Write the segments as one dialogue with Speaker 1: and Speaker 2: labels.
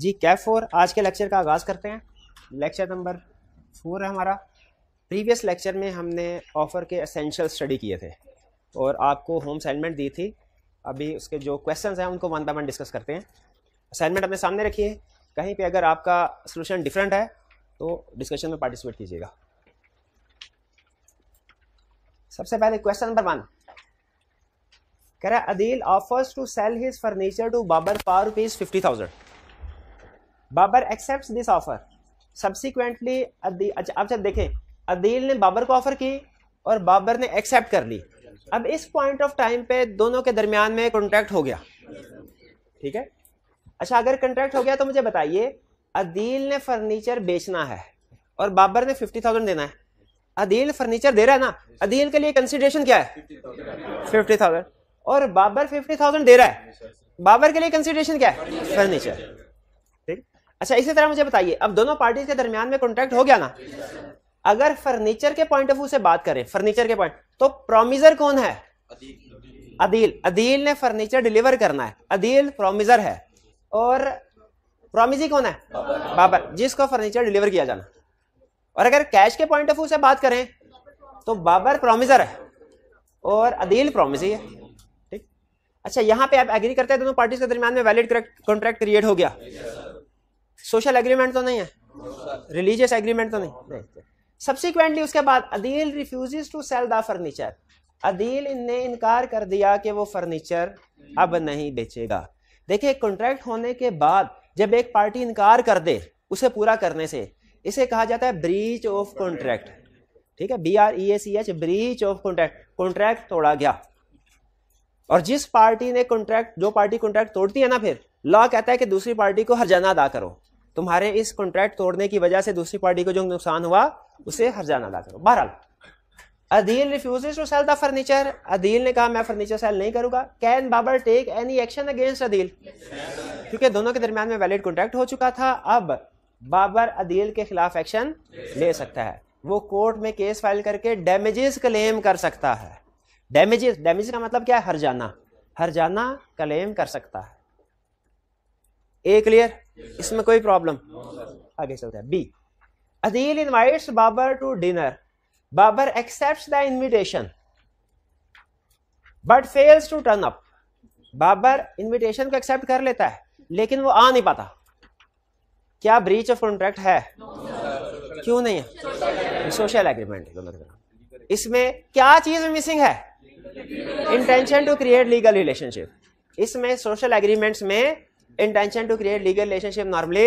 Speaker 1: जी Kaif four आज के lecture का आगाज़ करते हैं लेक्चर नंबर फोर है हमारा प्रीवियस लेक्चर में हमने ऑफ़र के असेंशियल स्टडी किए थे और आपको होम असाइनमेंट दी थी अभी उसके जो क्वेश्चन हैं उनको वन बाय वन डिस्कस करते हैं असाइनमेंट अपने सामने रखिए कहीं पे अगर आपका सोल्यूशन डिफरेंट है तो डिस्कशन में पार्टिसिपेट कीजिएगा सबसे पहले क्वेश्चन नंबर वन कह रहा है Adeel offers to sell his furniture to Babar for rupees fifty thousand Babar accept this offer subsequently अच्छा आप देखें अदील ने बाबर को ऑफर की और बाबर ने एक्सेप्ट कर ली अब इस पॉइंट ऑफ टाइम पे दोनों के दरमियान में कॉन्ट्रैक्ट हो गया ठीक है अच्छा अगर कॉन्ट्रैक्ट हो गया तो मुझे बताइए अदील ने फर्नीचर बेचना है और बाबर ने फिफ्टी थाउजेंड देना है अदील फर्नीचर दे रहा है ना अदील के लिए कंसिडरेशन क्या है फिफ्टी थाउजेंड और बाबर फिफ्टी थाउजेंड दे रहा है बाबर के लिए कंसिडरेशन क्या है फर्नीचर अच्छा इसी तरह मुझे बताइए अब दोनों पार्टीज के दरमियान में कॉन्ट्रैक्ट हो गया ना अगर फर्नीचर के पॉइंट ऑफ व्यू से बात करें फर्नीचर के पॉइंट तो प्रोमिजर कौन है अदील अदील ने फर्नीचर डिलीवर करना है अदील प्रोमिजर है और प्रोमिजी कौन है बाबर जिसको फर्नीचर डिलीवर किया जाना और अगर कैश के पॉइंट ऑफ व्यू से बात करें तो बाबर प्रोमिजर है और अदील प्रोमिजी है ठीक अच्छा यहाँ पे आप एग्री करते हैं दोनों पार्टीज के दरमियान में वैलिड कॉन्ट्रैक्ट क्रिएट हो गया सोशल एग्रीमेंट तो नहीं है रिलीजियस एग्रीमेंट तो नहीं सब्सिक्वेंटली उसके बाद Adeel refuse to sell the furniture Adeel ने इनकार कर दिया कि वो फर्नीचर अब नहीं बेचेगा देखिए कॉन्ट्रैक्ट होने के बाद जब एक पार्टी इनकार कर दे उसे पूरा करने से इसे कहा जाता है ब्रीच ऑफ कॉन्ट्रैक्ट ठीक है B R E A C H breach of contract contract तोड़ा गया और जिस पार्टी ने कॉन्ट्रैक्ट जो पार्टी कॉन्ट्रैक्ट तोड़ती है ना फिर लॉ कहता है कि दूसरी पार्टी को हर जाना अदा करो तुम्हारे इस कॉन्ट्रैक्ट तोड़ने की वजह से दूसरी पार्टी को जो नुकसान हुआ उसे हर्जाना अदा करो बहरहाल Adeel refuse to sell the furniture Adeel ने कहा मैं फर्नीचर सेल नहीं करूंगा can Babar take any action against Adeel क्योंकि दोनों के दरमियान में वैलिड कॉन्ट्रैक्ट हो चुका था अब बाबर अदील के खिलाफ एक्शन ले सकता है वो कोर्ट में केस फाइल करके डैमेजेस क्लेम कर सकता है डैमेजेस डैमेज का मतलब क्या है हरजाना हरजाना क्लेम कर सकता है ए क्लियर इसमें कोई प्रॉब्लम आगे चलते हैं B Adeel invites Babar to dinner Babar accept the invitation but fails to turn up Babar invitation को एक्सेप्ट कर लेता है लेकिन वो आ नहीं पाता क्या ब्रीच ऑफ कॉन्ट्रैक्ट है no, क्यों नहीं है सोशल एग्रीमेंट इसमें क्या चीज मिसिंग है intention to create legal relationship इसमें सोशल एग्रीमेंट्स में intention to create legal relationship normally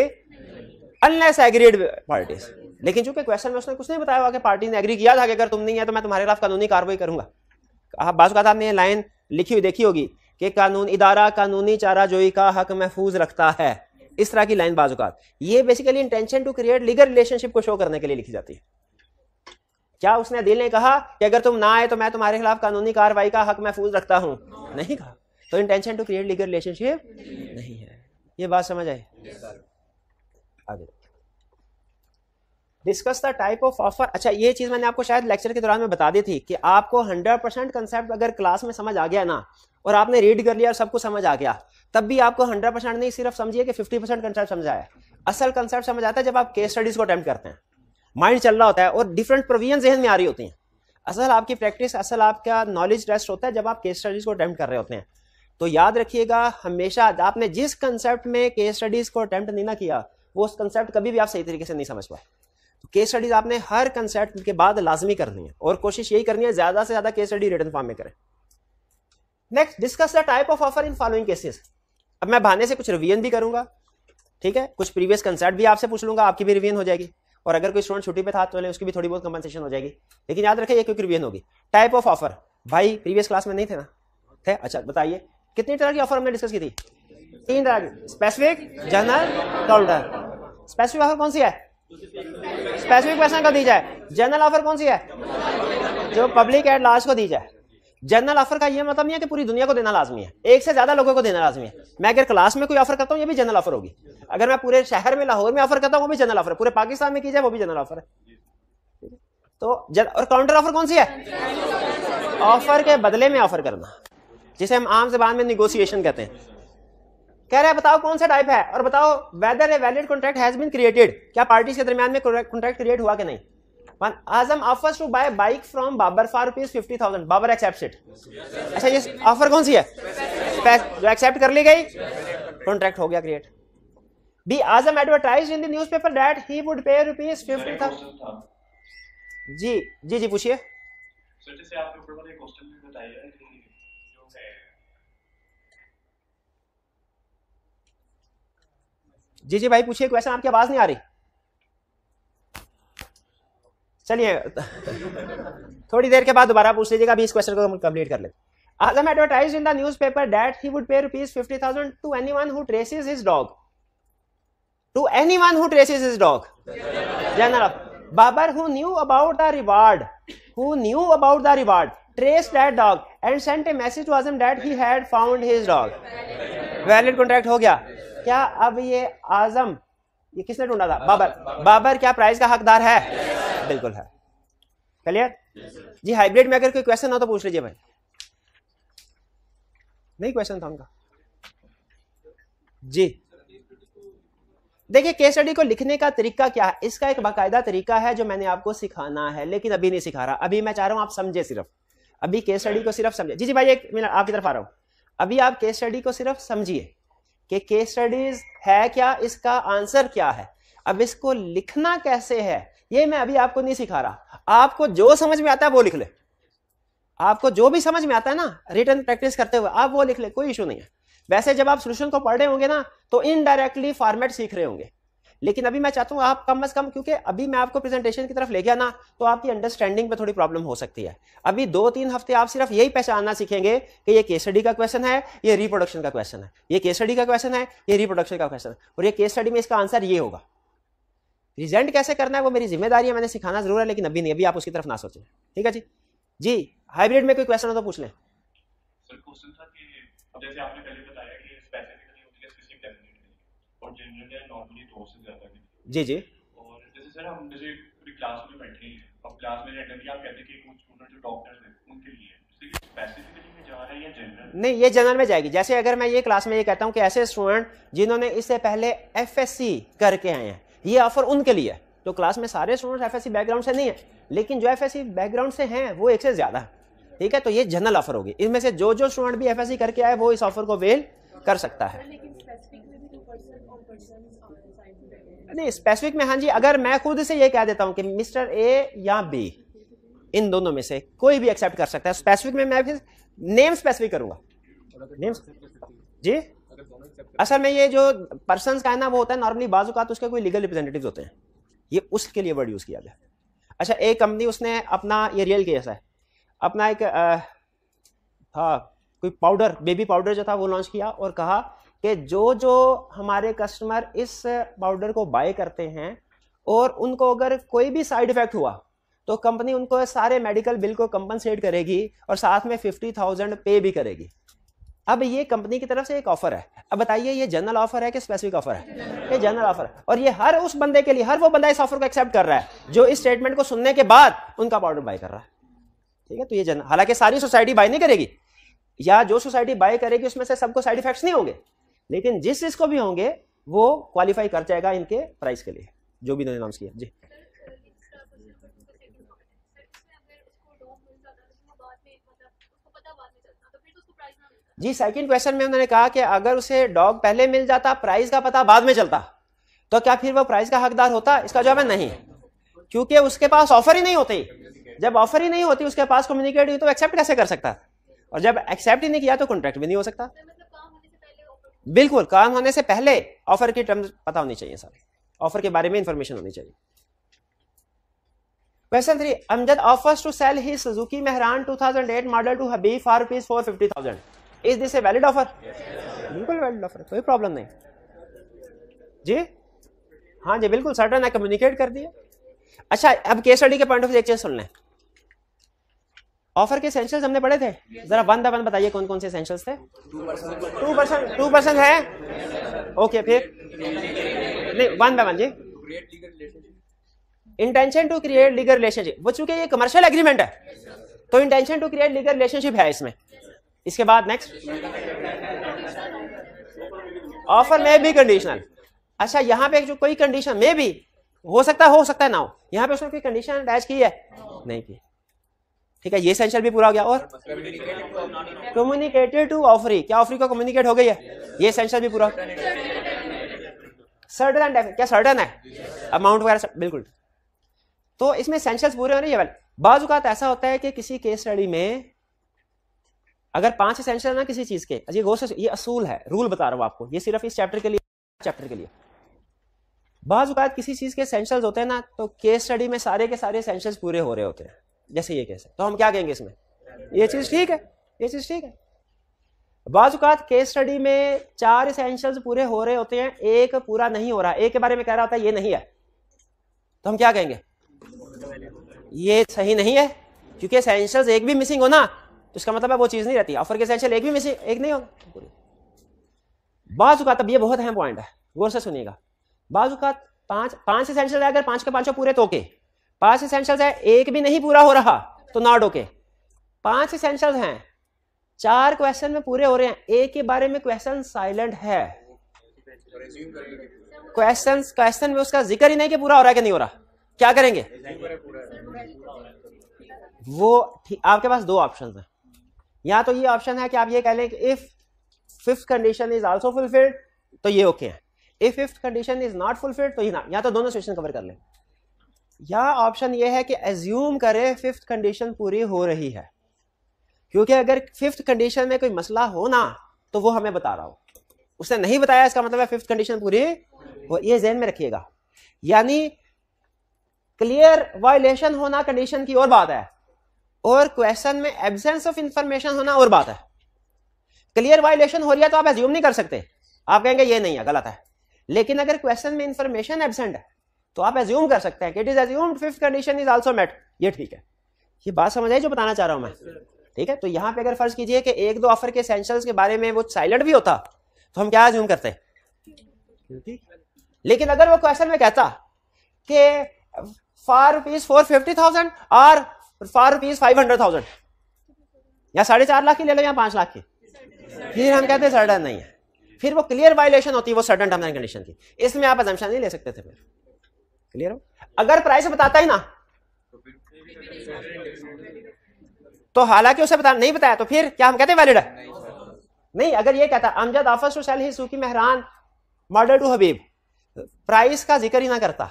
Speaker 1: unless agreed parties लेकिन चूंकि क्वेश्चन में उसने कुछ नहीं बताया हुआ कि पार्टी ने एग्री किया था कि अगर तुम नहीं है तो मैं तुम्हारे खिलाफ कानूनी कार्रवाई करूंगा बाजू का आपने लाइन लिखी हुई देखी होगी कि कानून इदारा कानूनी चारा जोई का हक महफूज रखता है इस तरह की लाइन बाजुकात ये basically intention to create legal relationship को शो करने के लिए लिखी जाती है क्या उसने दिल ने कहा कि अगर तुम ना आए तो मैं तुम्हारे खिलाफ कानूनी कार्रवाई का हक महफूज रखता हूं नहीं कहा तो intention to create legal relationship नहीं है ये बात समझ आई आगे discuss the type of offer अच्छा ये चीज़ मैंने आपको शायद लेक्चर के दौरान में बता दी थी कि आपको 100 परसेंट कंसेप्ट अगर क्लास में समझ आ गया ना और आपने रीड कर लिया और सब कुछ समझ आ गया तब भी आपको 100 परसेंट नहीं सिर्फ समझिए कि 50 परसेंट कंसेप्ट समझा है असल कंसेप्ट समझ आता है जब आप केस स्टडीज़ को अटैम्प्ट करते हैं माइंड चल रहा होता है और डिफरेंट प्रोविजन जहन में आ रही होती हैं असल आपकी प्रैक्टिस असल आपका नॉलेज टेस्ट होता है जब आप केस स्टडीज़ को अटैम्प्ट कर रहे होते हैं तो याद रखिएगा हमेशा आपने जिस कंसेप्ट में केस स्टडीज को अटेम्प्ट नहीं ना किया वो उस कंसेप्ट कभी भी आप सही तरीके से नहीं समझ पाए तो केस स्टडीज आपने हर कंसेप्ट के बाद लाजमी करनी है और कोशिश यही करनी है ज्यादा से ज्यादा केस स्टडी रिटर्न फॉर्म में करें next discuss the type of offer in following cases अब मैं बहाने से कुछ रिवीजन भी करूंगा ठीक है कुछ प्रीवियस कंसेप्ट भी आपसे पूछ लूंगा आपकी भी रिवीजन हो जाएगी और अगर कोई स्टूडेंट छुट्टी पे था तो उसकी भी थोड़ी बहुत कंपनसेशन हो जाएगी लेकिन याद रखें ये क्योंकि रिवीजन होगी टाइप ऑफ ऑफर भाई प्रीवियस क्लास में नहीं थे ना थे अच्छा बताइए कितनी तरह की ऑफर हमने डिस्कस की थी तीन तरह की स्पेसिफिक जनरल टोलर स्पेसिफिक ऑफर कौन सी है स्पेसिफिक पर्सन को दी जाए जनरल ऑफर कौन सी है जो पब्लिक एट लार्ज को दी जाए जनरल ऑफर का यह मतलब नहीं है कि पूरी दुनिया को देना लाजमी है एक से ज्यादा लोगों को देना लाजमी है मैं अगर क्लास में कोई ऑफर करता हूँ ये भी जनरल ऑफर होगी अगर मैं पूरे शहर में लाहौर में ऑफर करता हूँ वो भी जनरल ऑफर है पूरे पाकिस्तान में की जाए वो भी जनरल ऑफर है तो और काउंटर ऑफर कौन सी है ऑफर के बदले में ऑफर करना जिसे हम आम जबान में निगोसिएशन कहते हैं कह रहे हैं बताओ कौन सा टाइप है और बताओ whether a valid contract has been created क्या पार्टीज के दरमियान में कॉन्ट्रैक्ट क्रिएट हुआ कि नहीं one Azam offers to buy bike from Babar for rupees fifty thousand Babar accept it अच्छा ये ऑफर कौन सी है जो एक्सेप्ट कर ली गई कॉन्ट्रैक्ट हो गया create B Azam advertise in the newspaper that he would pay rupees fifty thousand जी जी जी पूछिए जी जी भाई पूछिए क्वेश्चन आपकी आवाज नहीं आ रही चलिए थोड़ी देर के बाद दोबारा पूछ लीजिएगा अभी इस क्वेश्चन को कंप्लीट कर लेते Azam advertise in the newspaper that he would pay rupees fifty thousand to anyone traces his dog to anyone traces his dog general Babar who knew about the reward who knew about the reward trace that dog and sent a message to Azam that he had found his dog valid contract हो गया क्या अब ये आजम ये किसने ढूंढा था बाबर बाबर क्या प्राइस का हकदार है बिल्कुल है क्लियर जी हाइब्रिड में अगर कोई क्वेश्चन हो तो पूछ लीजिए भाई नहीं क्वेश्चन था उनका जी देखिए केस स्टडी को लिखने का तरीका क्या है इसका एक बाकायदा तरीका है जो मैंने आपको सिखाना है लेकिन अभी नहीं सिखा रहा अभी मैं चाह रहा हूं आप समझे सिर्फ अभी केस स्टडी को सिर्फ समझे जी जी भाई एक मिनट आपकी तरफ आ रहा हूँ अभी आप केस स्टडी को सिर्फ समझिए कि केस स्टडीज है क्या इसका आंसर क्या है अब इसको लिखना कैसे है ये मैं अभी आपको नहीं सिखा रहा आपको जो समझ में आता है वो लिख ले आपको जो भी समझ में आता है ना रिटर्न प्रैक्टिस करते हुए आप वो लिख ले कोई इशू नहीं है वैसे जब आप सोल्यूशन को पढ़ रहे होंगे ना तो इनडायरेक्टली फॉर्मेट सीख रहे होंगे लेकिन अभी मैं चाहता हूँ आप कम अज कम क्योंकि अभी मैं आपको प्रेजेंटेशन की तरफ ले गया ना तो आपकी अंडरस्टैंडिंग पे थोड़ी प्रॉब्लम हो सकती है अभी दो तीन हफ्ते आप सिर्फ यही पहचानना सीखेंगे कि ये केस स्टडी का क्वेश्चन है ये रिप्रोडक्शन का क्वेश्चन है ये केस स्टडी का क्वेश्चन है ये रिप्रोडक्शन का क्वेश्चन है और ये केस स्टडी में इसका आंसर ये होगा रिजेंट कैसे करना है वो मेरी जिम्मेदारी है मैंने सिखाना जरूर है लेकिन अभी नहीं अभी आप उसकी तरफ ना सोचें ठीक है जी जी हाइब्रिड में कोई क्वेश्चन हो तो पूछ लें जैसे आपने पहले बताया कि स्पेसिफिकली और नॉर्मली दो से ज्यादा के जी जी और जैसे सर हम जैसे पूरी क्लास में बैठे हैं अब क्लास में आप कहते हैं कि कुछ स्टूडेंट जो हैं उनके लिए नहीं ये जनरल में जाएगी जैसे अगर मैं ये क्लास में ये कहता हूँ कि ऐसे स्टूडेंट जिन्होंने इससे पहले एफएससी करके आए हैं ये ऑफर उनके लिए तो क्लास में सारे स्टूडेंट्स एफएससी बैकग्राउंड से नहीं है लेकिन जो एफएससी बैकग्राउंड से हैं वो एक से ज़्यादा ठीक है तो ये जनरल ऑफर होगी इसमें से जो जो स्टूडेंट भी सी करके आए वो इस ऑफर को वेल कर सकता है नहीं स्पेसिफिक में हाँ जी अगर मैं खुद से ये कह देता हूँ कि मिस्टर ए या बी इन दोनों में से कोई भी एक्सेप्ट कर सकता है स्पेसिफिक में मैं नेम स्पेसिफिक करूंगा नेम जी असल में ये जो पर्सन का है ना वो होता है नॉर्मली बाजू का तो उसके कोई लीगल रिप्रेजेंटेटिव होते हैं ये उसके लिए वर्ड यूज़ किया गया अच्छा एक कंपनी उसने अपना ये रियल केस है अपना एक आ, था कोई पाउडर बेबी पाउडर जो था वो लॉन्च किया और कहा कि जो जो हमारे कस्टमर इस पाउडर को बाय करते हैं और उनको अगर कोई भी साइड इफेक्ट हुआ तो कंपनी उनको सारे मेडिकल बिल को कंपनसेट करेगी और साथ में फिफ्टी थाउजेंड पे भी करेगी अब ये कंपनी की तरफ से एक ऑफर है अब बताइए ये जनरल ऑफर है कि स्पेसिफिक ऑफर है ये जनरल ऑफर है और ये हर उस बंदे के लिए हर वो बंदा इस ऑफर को एक्सेप्ट कर रहा है जो इस स्टेटमेंट को सुनने के बाद उनका पाउडर बाय कर रहा है ठीक है तो ये जनरल हालांकि सारी सोसाइटी बाय नहीं करेगी या जो सोसाइटी बाय करेगी उसमें से सबको साइड इफेक्ट्स नहीं होंगे लेकिन जिस इसको भी होंगे वो क्वालिफाई कर जाएगा इनके प्राइस के लिए जो भी इन्होंने अनाउंस किया जी जी सेकंड क्वेश्चन में उन्होंने कहा कि अगर उसे डॉग पहले मिल जाता प्राइस का पता बाद में चलता तो क्या फिर वो प्राइस का हकदार होता इसका जवाब है नहीं क्योंकि उसके पास ऑफर ही नहीं होती जब ऑफर ही नहीं होती उसके पास कम्युनिकेट हुई तो एक्सेप्ट कैसे कर सकता और जब एक्सेप्ट ही नहीं किया तो कॉन्ट्रैक्ट भी नहीं हो सकता बिल्कुल काम होने से पहले ऑफर की टर्म्स पता होनी चाहिए सर ऑफर के बारे में इंफॉर्मेशन होनी चाहिए question three Amjad offers to sell he Suzuki Mehran 2008 model to Habib for rupees four fifty thousand is this a valid offer बिल्कुल वैलिड ऑफर कोई प्रॉब्लम नहीं जी हाँ जी बिल्कुल सर्टन ने कम्युनिकेट कर दिया अच्छा अब केस स्टडी के पॉइंट ऑफ व्यू एक चीज सुन लें ऑफर के एसेंशियल्स हमने पढ़े थे जरा वन दन वन बताइए कौन कौन से एसेंशियल्स थे टू परसेंट टू परसेंट है ओके फिर नहीं वन बाय वन जी intention to create legal relationship वो चूंकि ये कमर्शियल एग्रीमेंट है तो intention to create legal relationship है इसमें इसके बाद नेक्स्ट ऑफर में भी कंडीशनल अच्छा यहाँ पे जो कोई कंडीशन में भी हो सकता है हो सकता है ना हो यहाँ पे उसने कोई कंडीशन अटैच की है नहीं की ठीक है ये इसेंशियल भी पूरा हो गया और कम्युनिकेटेड टू ऑफरी क्या ऑफरी को कम्युनिकेट हो गई है ये इसेंशियल भी पूरा सर्टन एंड क्या सर्टन है अमाउंट वगैरह बिल्कुल तो इसमें इसेंशियल्स पूरे हो रहे हैं ये बाजुकात ऐसा होता है कि किसी केस स्टडी में अगर पांच सेंशल ना किसी चीज के ये गोश ये असूल है रूल बता रहा हूं आपको ये सिर्फ इस चैप्टर के लिए चैप्टर के लिए बाजुकात किसी चीज के एसेंशियल्स होते हैं ना तो केस स्टडी में सारे के सारे सेंशल पूरे हो रहे होते हैं जैसे ये केस है तो हम क्या कहेंगे इसमें ये चीज़ ठीक है ये चीज़ ठीक है बाजुकात केस स्टडी में चार इसेंशियल पूरे हो रहे होते हैं एक पूरा नहीं हो रहा एक के बारे में कह रहा होता है ये नहीं है तो हम क्या कहेंगे ये सही नहीं है क्योंकि एसेंशियल एक भी मिसिंग हो ना तो इसका मतलब है वो चीज़ नहीं रहती ऑफर के एसेंशियल एक भी मिसिंग एक नहीं होगा बाजुकात अब ये बहुत अहम पॉइंट है गौर से सुनिएगा बाजुकात पांच पांच इसेंशियल अगर पांच के पांचों पूरे तो के पांच एसेंशियल्स है एक भी नहीं पूरा हो रहा तो नॉट ओके पांच एसेंशियल्स हैं चार क्वेश्चन में पूरे हो रहे हैं एक के बारे में क्वेश्चन साइलेंट है क्वेश्चन क्वेश्चन में उसका जिक्र ही नहीं कि पूरा हो रहा है कि नहीं हो रहा क्या करेंगे वो आपके पास दो ऑप्शन है या तो ये ऑप्शन है कि आप ये कह लें कि if fifth condition is also fulfilled तो ये ओके है if fifth condition is not fulfilled तो ये ना या तो दोनों सिचुएशन कवर कर लें या ऑप्शन ये है कि एज्यूम करें फिफ्थ कंडीशन पूरी हो रही है क्योंकि अगर फिफ्थ कंडीशन में कोई मसला हो ना तो वो हमें बता रहा हो उसने नहीं बताया इसका मतलब है फिफ्थ कंडीशन पूरी वो ये जहन में रखिएगा यानी क्लियर वायलेशन होना कंडीशन की और बात है और क्वेश्चन में एब्सेंस ऑफ इंफॉर्मेशन होना और बात है क्लियर वायलेशन हो रही है तो आप एज्यूम नहीं कर सकते आप कहेंगे ये नहीं है गलत है लेकिन अगर क्वेश्चन में इंफॉर्मेशन एबसेंट है तो आप एज्यूम कर सकते हैं कि it is assumed fifth condition is also met ये ठीक है ये बात समझ आई जो बताना चाह रहा हूं मैं ठीक है तो यहां पे अगर फर्ज कीजिए कि एक दो ऑफर के एसेंशियल्स के बारे में वो साइलेंट भी होता तो हम क्या एज्यूम करते लेकिन अगर वो क्वेश्चन में कहता कि for rupees four fifty thousand और for rupees five hundred thousand या साढ़े चार लाख की ले लो या पांच लाख की फिर हम कहते हैं सडन नहीं है फिर वो क्लियर वायलेशन होती है वो सडन टर्म एंड कंडीशन की इसमें आप एजम्पन नहीं ले सकते थे फिर क्लियर हो अगर प्राइस बताता ही ना तो हालांकि उसे बता नहीं बताया तो फिर क्या हम कहते हैं वैलिड है नहीं अगर ये कहता Amjad offers to sell he Suzuki Mehran model to Habib price का जिक्र ही ना करता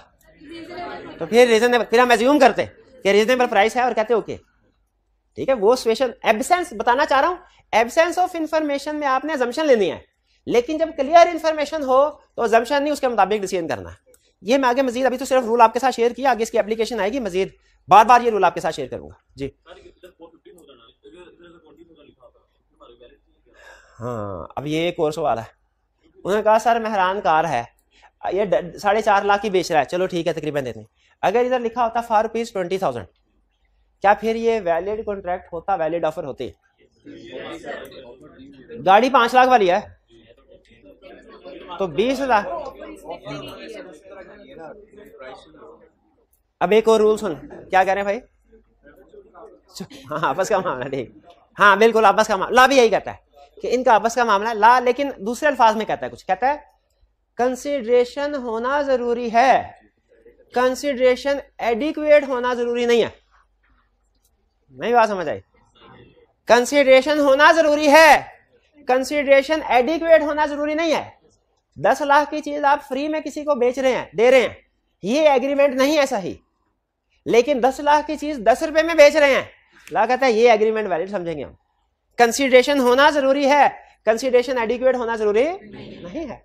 Speaker 1: तो फिर रीजनेबल फिर हम एज्यूम करते कि रीजनेबल प्राइस है और कहते ओके ठीक है वो स्पेशल एबसेंस बताना चाह रहा हूं एबसेंस ऑफ इंफॉर्मेशन में आपने जमशन लेनी है लेकिन जब क्लियर इंफॉर्मेशन हो तो जमशन नहीं उसके मुताबिक डिसीजन करना है ये मैं आगे मजीद अभी तो सिर्फ रूल आपके साथ शेयर किया आगे इसकी एप्लीकेशन आएगी मजीद बार बार ये रूल आपके साथ शेयर करूंगा जी हाँ अब ये एक और सवाल है उन्होंने कहा सर मेहरान कार है ये साढ़े चार लाख ही बेच रहा है चलो ठीक है तकरीबन देते हैं अगर इधर लिखा होता फार रुपीज ट्वेंटी थाउजेंड क्या फिर ये वैलिड कॉन्ट्रैक्ट होता वैलिड ऑफर होती गाड़ी पांच लाख वाली है तो बीस हजार अब एक और रूल सुन क्या कह रहे हैं भाई हाँ आपस का मामला ठीक हाँ बिल्कुल आपस का मामला ला भी यही कहता है कि इनका आपस का मामला ला लेकिन दूसरे अल्फाज में कहता है कुछ कहता है कंसिड्रेशन होना जरूरी है कंसिड्रेशन एडिक्वेट होना जरूरी नहीं है नहीं बात समझ आई कंसिडरेशन होना जरूरी है कंसिडरेशन एडिक्वेट होना जरूरी नहीं है दस लाख की चीज आप फ्री में किसी को बेच रहे हैं दे रहे हैं ये एग्रीमेंट नहीं है सही लेकिन दस लाख की चीज दस रुपए में बेच रहे हैं ला कहता है ये एग्रीमेंट वैलिड समझेंगे हम कंसिडरेशन होना जरूरी है कंसिडरेशन एडिक्वेट होना जरूरी नहीं, नहीं है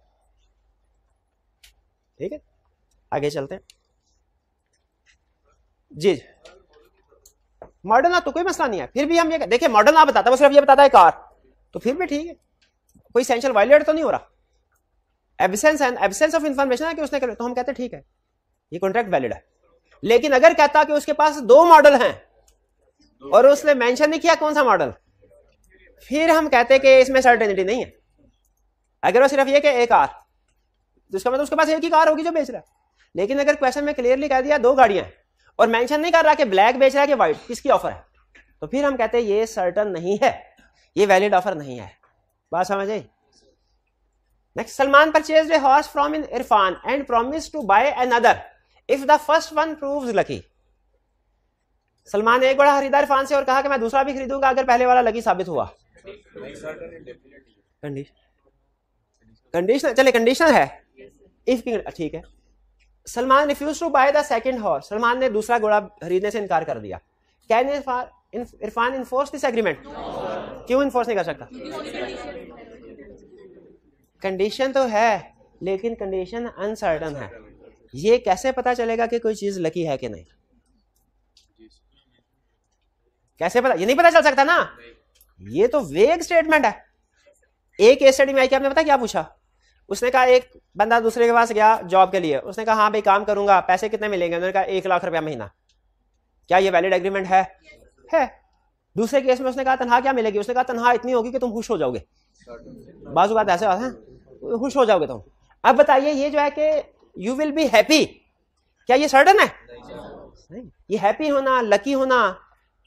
Speaker 1: ठीक है आगे चलते हैं जी मॉडर्न तो कोई मसला नहीं है फिर भी हम ये देखिए मॉडर्न ना बताता बस सिर्फ ये बताता है कार तो फिर भी ठीक है कोई सेंशल वायलेट तो नहीं हो रहा absence and absence of information है कि उसने कर तो हम कहते ठीक है ये कॉन्ट्रैक्ट वैलिड है लेकिन अगर कहता कि उसके पास दो मॉडल हैं और उसने मेंशन नहीं किया कौन सा मॉडल फिर हम कहते कि इसमें सर्टेनिटी नहीं है अगर वो सिर्फ ये कि एक कार तो इसका मतलब उसके पास एक ही कार होगी जो बेच रहा है लेकिन अगर क्वेश्चन में क्लियरली कह दिया दो गाड़ियां और मैंशन नहीं कर रहा कि ब्लैक बेच रहा है कि व्हाइट किसकी ऑफर है तो फिर हम कहते हैं ये सर्टन नहीं है ये वैलिड ऑफर नहीं है बात समझ आई Next, Salman purchased a horse in Irfan and promised to buy another if the first one prove lucky Salman ने एक बड़ा खरीदा इरफान से और कहा कि मैं दूसरा भी खरीदूंगा अगर पहले वाला लकी साबित हुआ कंडीशन चले कंडीशन है इफ की ठीक है Salman refuse to buy the second horse Salman ने दूसरा घोड़ा खरीदने से इनकार कर दिया can Irfan Irfan enforce this agreement क्यों इन्फोर्स नहीं कर सकता कंडीशन तो है लेकिन कंडीशन अनसर्टन है ये कैसे पता चलेगा कि कोई चीज लकी है कि नहीं कैसे पता ये नहीं पता चल सकता ना ये तो वेग स्टेटमेंट है एक केस स्टडी में आई कि आपने पता क्या पूछा उसने कहा एक बंदा दूसरे के पास गया जॉब के लिए उसने कहा हाँ भाई काम करूंगा पैसे कितने मिलेंगे उन्होंने कहा एक लाख रुपया महीना क्या ये वैलिड एग्रीमेंट है है दूसरे केस में उसने कहा तनहा क्या मिलेगी उसने कहा तनहा इतनी होगी कि तुम खुश हो जाओगे बाजू बात ऐसे बात है खुश हो जाओगे तुम अब बताइए ये जो है कि यू विल बी हैप्पी क्या ये सर्टन है ये हैप्पी होना लकी होना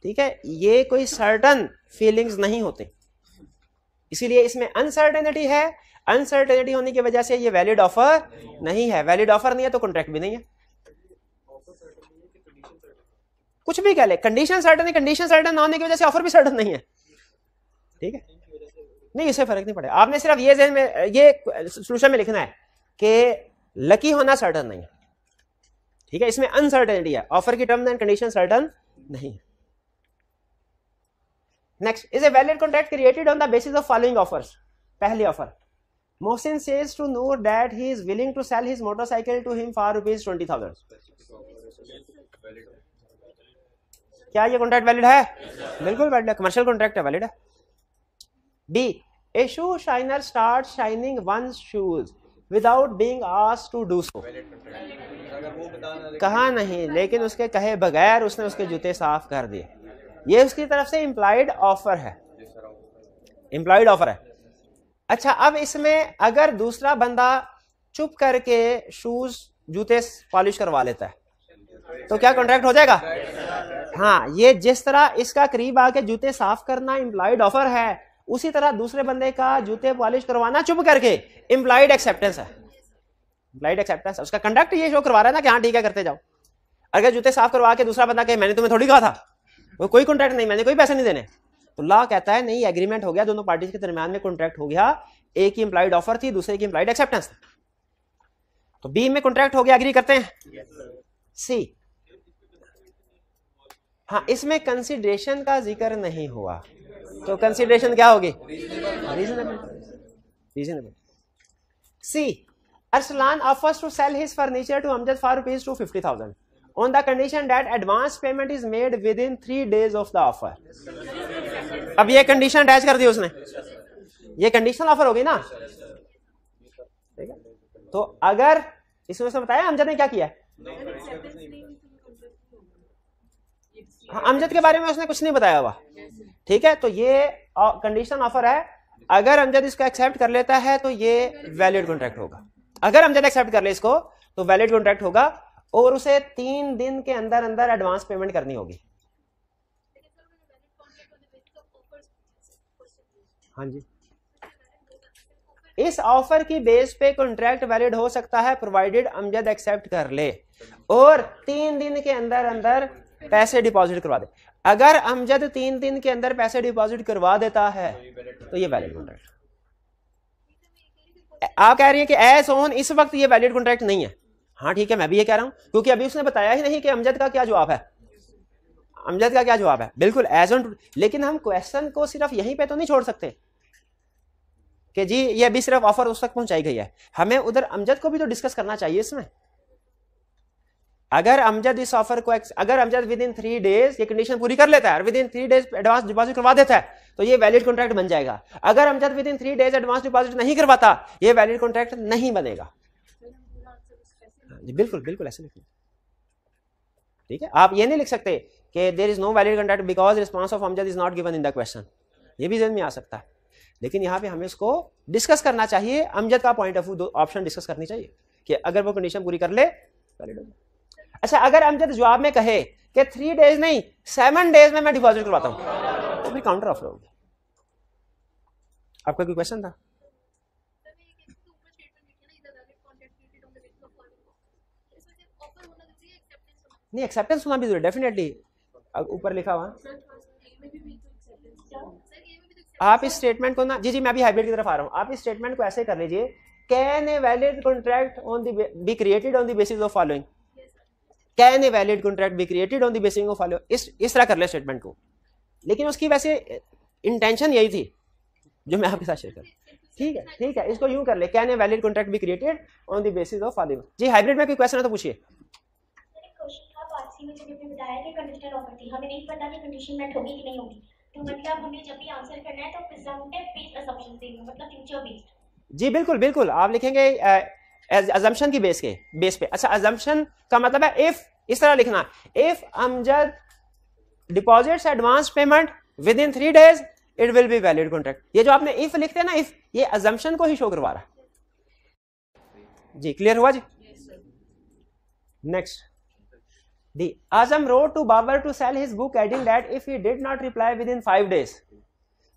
Speaker 1: ठीक है ये कोई सर्टन फीलिंग्स नहीं होते इसीलिए इसमें अनसर्टेनिटी है अनसर्टेनिटी होने की वजह से ये वैलिड ऑफर नहीं, नहीं है वैलिड ऑफर नहीं है तो कॉन्ट्रैक्ट भी नहीं है कुछ भी कह ले कंडीशन सर्टन है कंडीशन सर्टन ना होने की वजह से ऑफर भी सर्टन नहीं है ठीक है नहीं इससे फर्क नहीं पड़ेगा आपने सिर्फ ये जहन में ये सोल्यूशन में लिखना है कि लकी होना सर्टन नहीं है ठीक है इसमें अनसर्टेनिटी है ऑफर की टर्म्स एंड कंडीशन सर्टन नहीं है next is a valid contract created on the basis of following offers पहली offer Mohsin says to know that he is willing to sell his motorcycle to him for rupees twenty thousand क्या ये contract valid है बिल्कुल valid है commercial contract है valid है B A shoe shiner starts shining one's shoes without being asked to do so. कहा नहीं लेकिन उसके कहे बगैर उसने उसके जूते साफ कर दिए ये उसकी तरफ से इम्प्लाइड ऑफर है इम्प्लाइड ऑफर है अच्छा अब इसमें अगर दूसरा बंदा चुप करके शूज जूते पॉलिश करवा लेता है तो क्या कॉन्ट्रैक्ट हो जाएगा हाँ ये जिस तरह इसका करीब आके जूते साफ करना इम्प्लाइड ऑफर है उसी तरह दूसरे बंदे का जूते पॉलिश करवाना चुप करके इम्प्लाइड एक्सेप्टेंस है इम्प्लाइड एक्सेप्टेंस उसका कंडक्ट ये शो करवा रहा है ना कि हाँ ठीक है करते जाओ अगर जूते साफ करवा के दूसरा बंदा कहे मैंने तुम्हें थोड़ी कहा था वो कोई कॉन्ट्रैक्ट नहीं मैंने कोई पैसे नहीं देने तो लॉ कहता है नहीं एग्रीमेंट हो गया दोनों पार्टीज के दरमियान में कॉन्ट्रैक्ट हो गया एक ही इंप्लाइड ऑफर थी दूसरे की इंप्लाइड एक्सेप्टेंस थी तो बी में कॉन्ट्रैक्ट हो गया एग्री करते हैं सी yes, हाँ इसमें कंसिडरेशन का जिक्र नहीं हुआ तो कंसिडरेशन क्या होगी reasonable reasonable C Arsalan offers to sell his furniture to Amjad for rupees two fifty thousand on the condition that advance payment is made within three days of the offer अब ये condition attach कर दी उसने ये conditional offer होगी ना ठीक है तो अगर इसमें उसने बताया अमजद ने क्या किया हाँ, अमजद के बारे में उसने कुछ नहीं बताया हुआ ठीक है तो ये कंडीशन ऑफर है अगर अमजद इसको एक्सेप्ट कर लेता है तो ये वैलिड कॉन्ट्रैक्ट होगा अगर अमजद एक्सेप्ट कर ले इसको तो वैलिड कॉन्ट्रैक्ट होगा और उसे तीन दिन के अंदर अंदर एडवांस पेमेंट करनी होगी हाँ जी इस ऑफर की बेस पे कॉन्ट्रैक्ट वैलिड हो सकता है प्रोवाइडेड अमजद एक्सेप्ट कर ले और तीन दिन के अंदर अंदर पैसे डिपॉजिट करवा दे अगर अमजद तीन दिन के अंदर पैसे डिपॉजिट करवा देता है तो ये वैलिड तो कॉन्ट्रैक्ट आप कह रही हैं कि एस ओन इस वक्त ये वैलिड कॉन्ट्रैक्ट नहीं है हाँ ठीक है मैं भी ये कह रहा हूं क्योंकि अभी उसने बताया ही नहीं कि अमजद का क्या जवाब है अमजद का क्या जवाब है बिल्कुल एज ऑन लेकिन हम क्वेश्चन को सिर्फ यहीं पे तो नहीं छोड़ सकते कि जी ये अभी सिर्फ ऑफर उस तक पहुंचाई गई है हमें उधर अमजद को भी तो डिस्कस करना चाहिए इसमें अगर अमजद इस ऑफर को अगर Amjad within three days ये कंडीशन पूरी कर लेता है और within three days advance deposit करवा देता है तो ये वैलिड कॉन्ट्रैक्ट बन जाएगा अगर Amjad within three days advance deposit नहीं करवाता ये वैलिड कॉन्ट्रैक्ट नहीं बनेगा बिल्कुल बिल्कुल ऐसे लिखना ठीक है आप ये नहीं लिख सकते कि there is no valid contract because response of Amjad is not given in the question ये भी जहन में आ सकता है लेकिन यहाँ पे हमें इसको डिस्कस करना चाहिए अमजद का point of view option discuss करनी चाहिए कि अगर वो कंडीशन पूरी कर ले वैलिड हो जाए अच्छा अगर अमजद जवाब में कहे कि थ्री डेज नहीं सेवन डेज में मैं डिपॉजिट करवाता हूं तो भी काउंटर ऑफर होगी आपका कोई क्वेश्चन था नहीं एक्सेप्टेंस होना भी जरूरी डेफिनेटली ऊपर लिखा हुआ आप इस स्टेटमेंट को ना जी जी मैं अभी हाइब्रिड की तरफ आ रहा हूँ आप इस स्टेटमेंट को ऐसे कर लीजिए can a valid contract on the be created on the basis of following can a valid contract be created on the basing of follow इस तरह कर ले स्टेटमेंट को लेकिन उसकी वैसे इंटेंशन यही थी जो मैं आपके साथ शेयर कर ठीक है ठीक है इसको यूं कर ले can a valid contract be created on the basis of follow जी हाइब्रिड में कोई क्वेश्चन है तो पूछिए तो मतलब तो मतलब जी बिल्कुल बिल्कुल आप लिखेंगे अजम्पशन की बेस के बेस पे अच्छा अजम्पशन का मतलब है इफ इस तरह लिखना if Amjad deposits advance payment within three days it will be valid contract ये जो आपने इफ लिखते हैं ना इफ ये अजम्पशन को ही शो करवा रहा जी क्लियर हुआ जी next Azam wrote to Babar to sell his book adding that if if did not reply within five days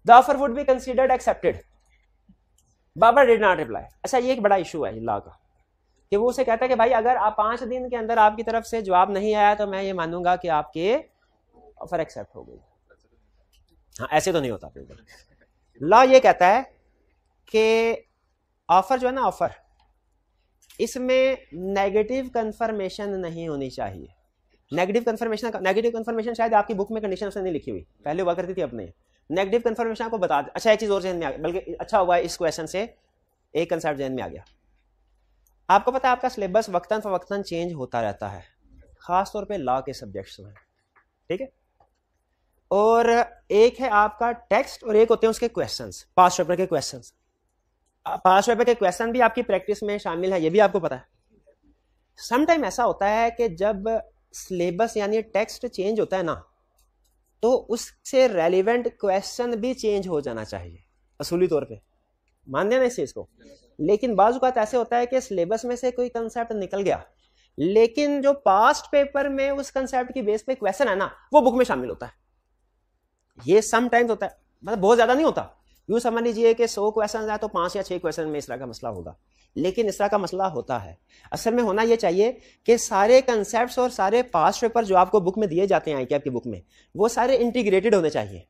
Speaker 1: the offer would be considered accepted Babar did not reply अच्छा ये एक बड़ा इशू है लॉ का कि वो उसे कहता है कि भाई अगर आप पाँच दिन के अंदर आपकी तरफ से जवाब नहीं आया तो मैं ये मानूंगा कि आपके ऑफर एक्सेप्ट हो गई हाँ ऐसे तो नहीं होता बिल्कुल लॉ ये कहता है कि ऑफर जो है ना ऑफर इसमें नेगेटिव कन्फर्मेशन नहीं होनी चाहिए नेगेटिव कन्फर्मेशन नेगेटिव कन्फर्मेशन शायद आपकी बुक में कंडीशन उसने नहीं लिखी हुई पहले हुआ करती थी अपने नेगेटिव कन्फर्मेशन आपको बता दें अच्छा एक चीज़ और जहन में आ गया बल्कि अच्छा हुआ है इस क्वेश्चन से एक कंसेप्ट जहन में आ गया आपको पता है आपका सिलेबस वक्ता फवक्ता चेंज होता रहता है ख़ास तौर पे लॉ के सब्जेक्ट्स में ठीक है और एक है आपका टेक्स्ट और एक होते हैं उसके क्वेश्चंस पास्ट पेपर के क्वेश्चंस पास्ट पेपर के क्वेश्चन भी आपकी प्रैक्टिस में शामिल है ये भी आपको पता है समटाइम ऐसा होता है कि जब सिलेबस यानी टेक्स्ट चेंज होता है ना तो उससे रेलिवेंट क्वेश्चन भी चेंज हो जाना चाहिए असूली तौर पे मान देना इस चीज़ को लेकिन बाजू का तो ऐसे होता है कि सिलेबस में से कोई कंसेप्ट निकल गया लेकिन जो पास्ट पेपर में उस कंसेप्ट की बेस पे क्वेश्चन है ना वो बुक में शामिल होता है ये समटाइम्स होता है मतलब बहुत ज़्यादा नहीं होता यू समझ लीजिए कि सौ क्वेश्चन है तो पाँच या छः क्वेश्चन में इस तरह का मसला होगा लेकिन इस तरह का मसला होता है असल में होना यह चाहिए कि सारे कंसेप्ट और सारे पास पेपर जो आपको बुक में दिए जाते हैं आई की बुक में वो सारे इंटीग्रेटेड होने चाहिए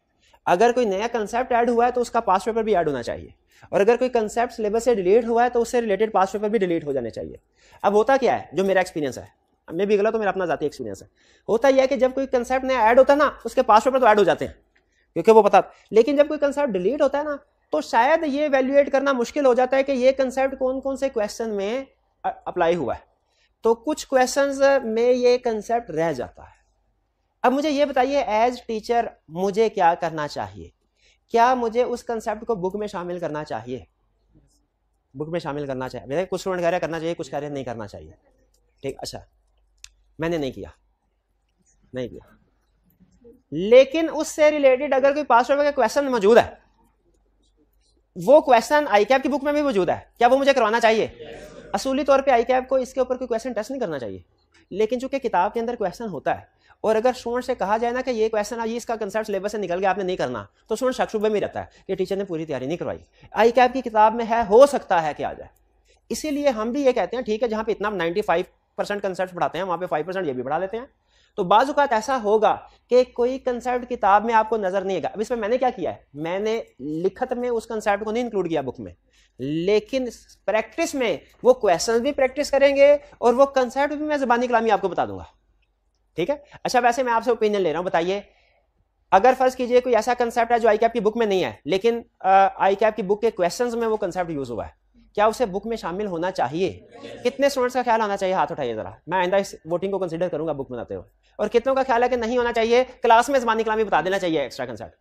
Speaker 1: अगर कोई नया कंसेप्ट ऐड हुआ है तो उसका पास पेपर भी ऐड होना चाहिए और अगर कोई कंसेप्ट सिलेबस से डिलीट हुआ है तो उससे रिलेटेड पास पेपर भी डिलीट हो जाने चाहिए अब होता क्या है जो मेरा एक्सपीरियंस है मैं भी गलत तो मेरा अपना जाती एक्सपीरियंस है होता यह है कि जब कोई कंसेप्ट नया ऐड होता है ना उसके पास पेपर तो ऐड हो जाते हैं क्योंकि वो पता लेकिन जब कोई कंसेप्ट डिलीट होता है ना तो शायद ये वैल्यूएट करना मुश्किल हो जाता है कि ये कंसेप्ट कौन कौन से क्वेश्चन में अप्लाई हुआ है तो कुछ क्वेश्चन में ये कंसेप्ट रह जाता है अब मुझे ये बताइए एज टीचर मुझे क्या करना चाहिए क्या मुझे उस कंसेप्ट को बुक में शामिल करना चाहिए बुक में शामिल करना चाहिए मेरे कुछ स्टूडेंट कह रहे करना चाहिए कुछ कह रहे नहीं करना चाहिए ठीक अच्छा मैंने नहीं किया नहीं किया लेकिन उससे रिलेटेड अगर कोई पास का क्वेश्चन मौजूद है वो क्वेश्चन आई कैब की बुक में भी मौजूद है क्या वो मुझे करवाना चाहिए yes. असूली तौर पे आई कैब को इसके ऊपर कोई क्वेश्चन टेस्ट नहीं करना चाहिए लेकिन चूंकि किताब के अंदर क्वेश्चन होता है और अगर स्टूडेंट से कहा जाए ना कि ये क्वेश्चन आज इसका कंसेप्ट सिलेबस से निकल गया आपने नहीं करना तो स्टूडेंट शक्षुबे में रहता है कि टीचर ने पूरी तैयारी नहीं करवाई आई कैब की किताब में है हो सकता है कि आ जाए इसीलिए हम भी ये कहते हैं ठीक है जहाँ पे इतना नाइन्टी फाइव परसेंट कंसेप्ट पढ़ाते हैं वहाँ पे फाइव परसेंट ये भी पढ़ा लेते हैं तो बाज़ात ऐसा होगा कि कोई कंसेप्ट किताब में आपको नज़र नहीं आएगा अब इसमें मैंने क्या किया है मैंने लिखत में उस कंसेप्ट को नहीं इंक्लूड किया बुक में लेकिन प्रैक्टिस में वो क्वेश्चन भी प्रैक्टिस करेंगे और वो कंसेप्ट भी मैं जबानी कलामी आपको बता दूंगा ठीक है अच्छा वैसे मैं आपसे ओपिनियन ले रहा हूँ बताइए अगर फर्ज कीजिए कोई ऐसा कंसेप्ट है जो आई कैप की बुक में नहीं है लेकिन आई कैप की बुक के क्वेश्चन में वो कंसेप्ट यूज हुआ है क्या उसे बुक में शामिल होना चाहिए yes. कितने स्टूडेंट्स का ख्याल आना चाहिए हाथ उठाइए जरा मैं आइंदा इस वोटिंग को कंसिडर करूंगा बुक बनाते हुए और कितनों का ख्याल है कि नहीं होना चाहिए क्लास में जबानी कलामी बता देना चाहिए एक्स्ट्रा कंसर्ट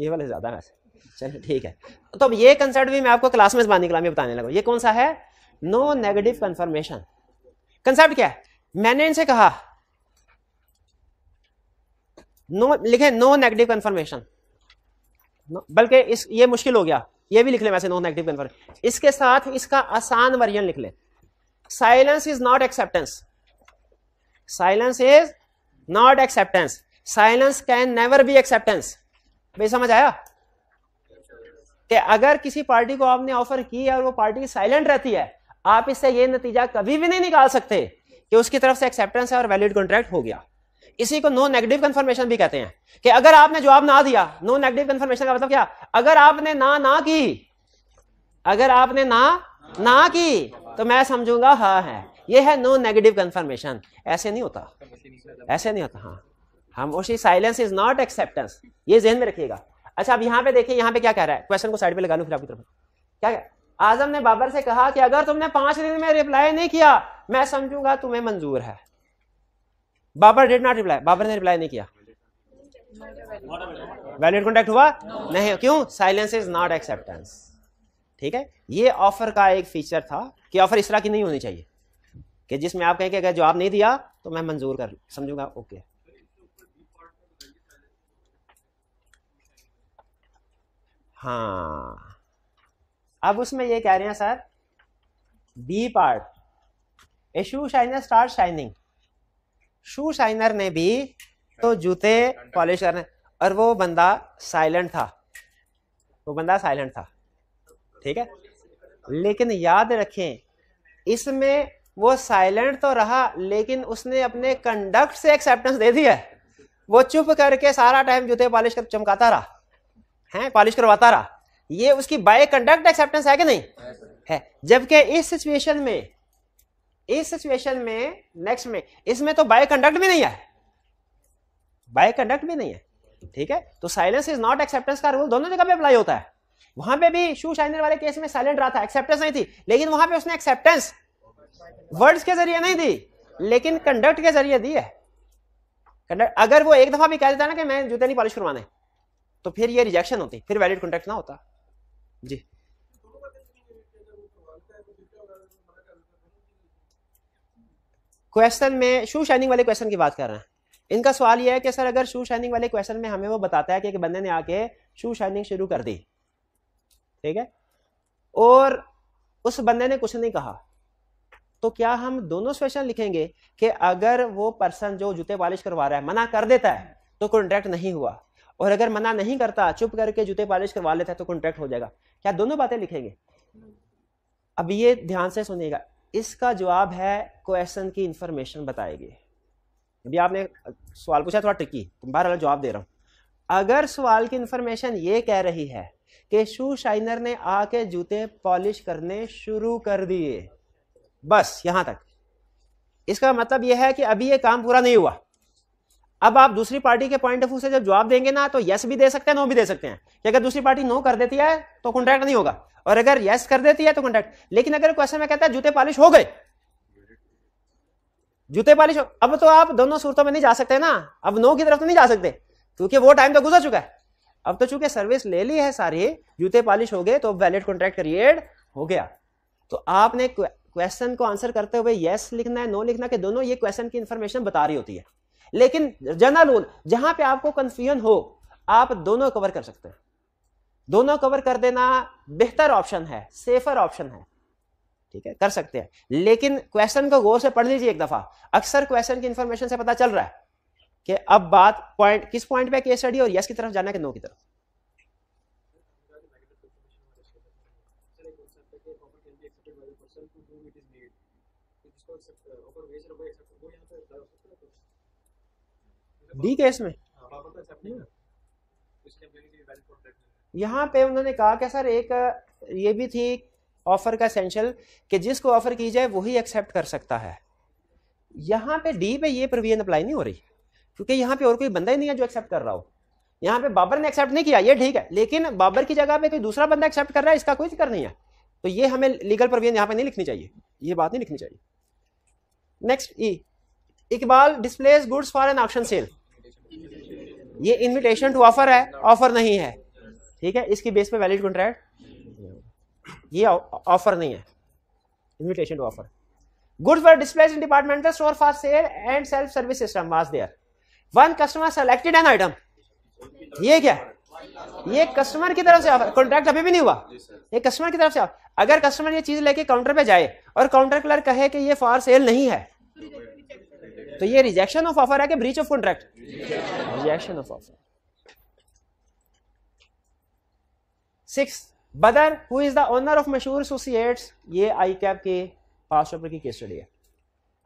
Speaker 1: ये वाले ज़्यादा है वैसे चलिए ठीक है तो अब ये कंसर्ट भी मैं आपको क्लास में जबानी कलामी बताने लगा ये कौन सा है नो नेगेटिव कंफर्मेशन कंसेप्ट क्या है मैंने इनसे कहा नो लिखे नो नेगेटिव कंफर्मेशन बल्कि इस ये मुश्किल हो गया ये भी लिख ले वैसे नॉन नेगेटिव कन्फर्म इसके साथ इसका आसान वर्जन लिख ले silence is not acceptance silence is not acceptance silence can never be acceptance भाई समझ आया कि अगर किसी पार्टी को आपने ऑफर की और वो पार्टी साइलेंट रहती है आप इससे ये नतीजा कभी भी नहीं निकाल सकते कि उसकी तरफ से एक्सेप्टेंस है और वैलिड कॉन्ट्रैक्ट हो गया इसी को नो नेगेटिव कंफर्मेशन भी कहते हैं कि अगर आपने जवाब ना दिया नो नेगेटिव कंफर्मेशन का मतलब क्या अगर आपने ना ना की अगर आपने ना ना की तो मैं समझूंगा हाँ है ये है नो नेगेटिव कंफर्मेशन ऐसे नहीं होता ऐसे नहीं होता हाँ हम उसी साइलेंस इज नॉट एक्सेप्टेंस ये जहन में रखिएगा अच्छा अब यहाँ पे देखिए यहाँ पे क्या कह रहा है क्वेश्चन को साइड पे लगा लू फिर आपकी तरफ क्या क्या आजम ने बाबर से कहा कि अगर तुमने पांच दिन में रिप्लाई नहीं किया मैं समझूंगा तुम्हें मंजूर है Babar did not reply Babar ने रिप्लाई नहीं किया वैलिड कॉन्टेक्ट हुआ no. नहीं क्यों साइलेंस इज नॉट एक्सेप्टेंस ठीक है ये ऑफर का एक फीचर था कि ऑफर इस तरह की नहीं होनी चाहिए कि जिसमें आप कहें कि अगर जवाब नहीं दिया तो मैं मंजूर कर समझूंगा ओके हाँ अब उसमें ये कह रहे हैं sir B part issue shiner start shining shoe shiner ने भी तो जूते पॉलिश करने और वो बंदा साइलेंट था वो बंदा साइलेंट था ठीक है लेकिन याद रखें इसमें वो साइलेंट तो रहा लेकिन उसने अपने कंडक्ट से एक्सेप्टेंस दे दी है वो चुप करके सारा टाइम जूते पॉलिश कर चमकाता रहा हैं पॉलिश करवाता रहा ये उसकी बाय कंडक्ट एक्सेप्टेंस है कि नहीं है जबकि इस सिचुएशन में इस सिचुएशन में नेक्स्ट में इसमें तो बाय कंडक्ट भी नहीं है बाय कंडक्ट भी नहीं है ठीक है तो साइलेंस इज नॉट एक्सेप्टेंस का रूल दोनों जगह पे अप्लाई होता है वहां पे भी शू शाइनर वाले केस में साइलेंट रहा था एक्सेप्टेंस नहीं थी लेकिन वहां पे उसने एक्सेप्टेंस वर्ड्स के जरिए नहीं दी लेकिन कंडक्ट के जरिए दी है कंडक्ट अगर वो एक दफा भी कह देता ना कि मैं जूते नहीं पॉलिश करवाने तो फिर ये रिजेक्शन होती फिर वैलिड कंडक्ट ना होता जी क्वेश्चन में शू शाइनिंग वाले क्वेश्चन की बात कर रहे हैं इनका सवाल यह है कि सर अगर शू शाइनिंग वाले क्वेश्चन में हमें वो बताता है कि एक बंदे ने आके शू शाइनिंग शुरू कर दी ठीक है और उस बंदे ने कुछ नहीं कहा तो क्या हम दोनों क्वेश्चन लिखेंगे कि अगर वो पर्सन जो जूते पॉलिश करवा रहा है मना कर देता है तो कॉन्ट्रैक्ट नहीं हुआ और अगर मना नहीं करता चुप करके जूते पॉलिश करवा लेता है तो कॉन्ट्रैक्ट हो जाएगा क्या दोनों बातें लिखेंगे अब ये ध्यान से सुनिएगा इसका जवाब है क्वेश्चन की इंफॉर्मेशन बताएगी अभी आपने सवाल पूछा थोड़ा ट्रिकी तो वाला जवाब दे रहा हूँ अगर सवाल की इंफॉर्मेशन ये कह रही है कि शू शाइनर ने आके जूते पॉलिश करने शुरू कर दिए बस यहाँ तक इसका मतलब यह है कि अभी ये काम पूरा नहीं हुआ अब आप दूसरी पार्टी के पॉइंट ऑफ व्यू से जब जवाब देंगे ना तो यस भी दे सकते हैं नो भी दे सकते हैं कि अगर दूसरी पार्टी नो कर देती है तो कॉन्ट्रैक्ट नहीं होगा और अगर यस कर देती है तो कंडक्ट लेकिन अगर क्वेश्चन में कहता है जूते पॉलिश हो गए जूते पॉलिश हो अब तो आप दोनों सूरतों में नहीं जा सकते ना अब नो की तरफ तो नहीं जा सकते क्योंकि वो टाइम तो गुजर चुका है अब तो चूंकि सर्विस ले ली है सारी जूते पॉलिश हो गए तो वैलिड कॉन्ट्रैक्ट क्रिएट हो गया तो आपने क्वेश्चन को आंसर करते हुए यस लिखना है नो लिखना के दोनों ये क्वेश्चन की इंफॉर्मेशन बता रही होती है लेकिन जनरल रूल जहां पे आपको कंफ्यूजन हो आप दोनों कवर कर सकते हैं दोनों कवर कर देना बेहतर ऑप्शन है सेफर ऑप्शन है ठीक है कर सकते हैं लेकिन क्वेश्चन को गौर से पढ़ लीजिए एक दफा अक्सर क्वेश्चन की इंफॉर्मेशन से पता चल रहा है कि अब बात पॉइंट किस पॉइंट पे केस स्टडी और यस की तरफ जाना कि नो की तरफ डी केस में हाँ, यहाँ पे उन्होंने कहा कि सर एक ये भी थी ऑफर का सेंशल कि जिसको ऑफर की जाए वही एक्सेप्ट कर सकता है यहाँ पे डी पे ये प्रोविजन अप्लाई नहीं हो रही क्योंकि यहाँ पे और कोई बंदा ही नहीं है जो एक्सेप्ट कर रहा हो यहाँ पे बाबर ने एक्सेप्ट नहीं किया ये ठीक है लेकिन बाबर की जगह पे कोई दूसरा बंदा एक्सेप्ट कर रहा है इसका कोई फिक्र नहीं है तो ये हमें लीगल प्रोविजन यहाँ पे नहीं लिखनी चाहिए ये बात नहीं लिखनी चाहिए next E Iqbal displays goods for an option sale ये इनविटेशन टू ऑफर है ऑफर नहीं है ठीक है इसकी बेस पे वैलिड कॉन्ट्रैक्ट ये ऑफर नहीं है invitation to offer good for displays in departmental store for sale and self service system was there one customer selected an item ये क्या ये कस्टमर की तरफ से ऑफर कॉन्ट्रैक्ट अभी भी नहीं हुआ ये कस्टमर की तरफ से ऑफर अगर कस्टमर ये चीज लेके काउंटर पे जाए और काउंटर क्लर्क कहे कि ये फॉर सेल नहीं है तो ये रिजेक्शन ऑफ ऑफर है कि breach of contract rejection of offer six Badar who is the owner of Mashhoor associates ये आई कैप के पास ऑफर की केस स्टडी है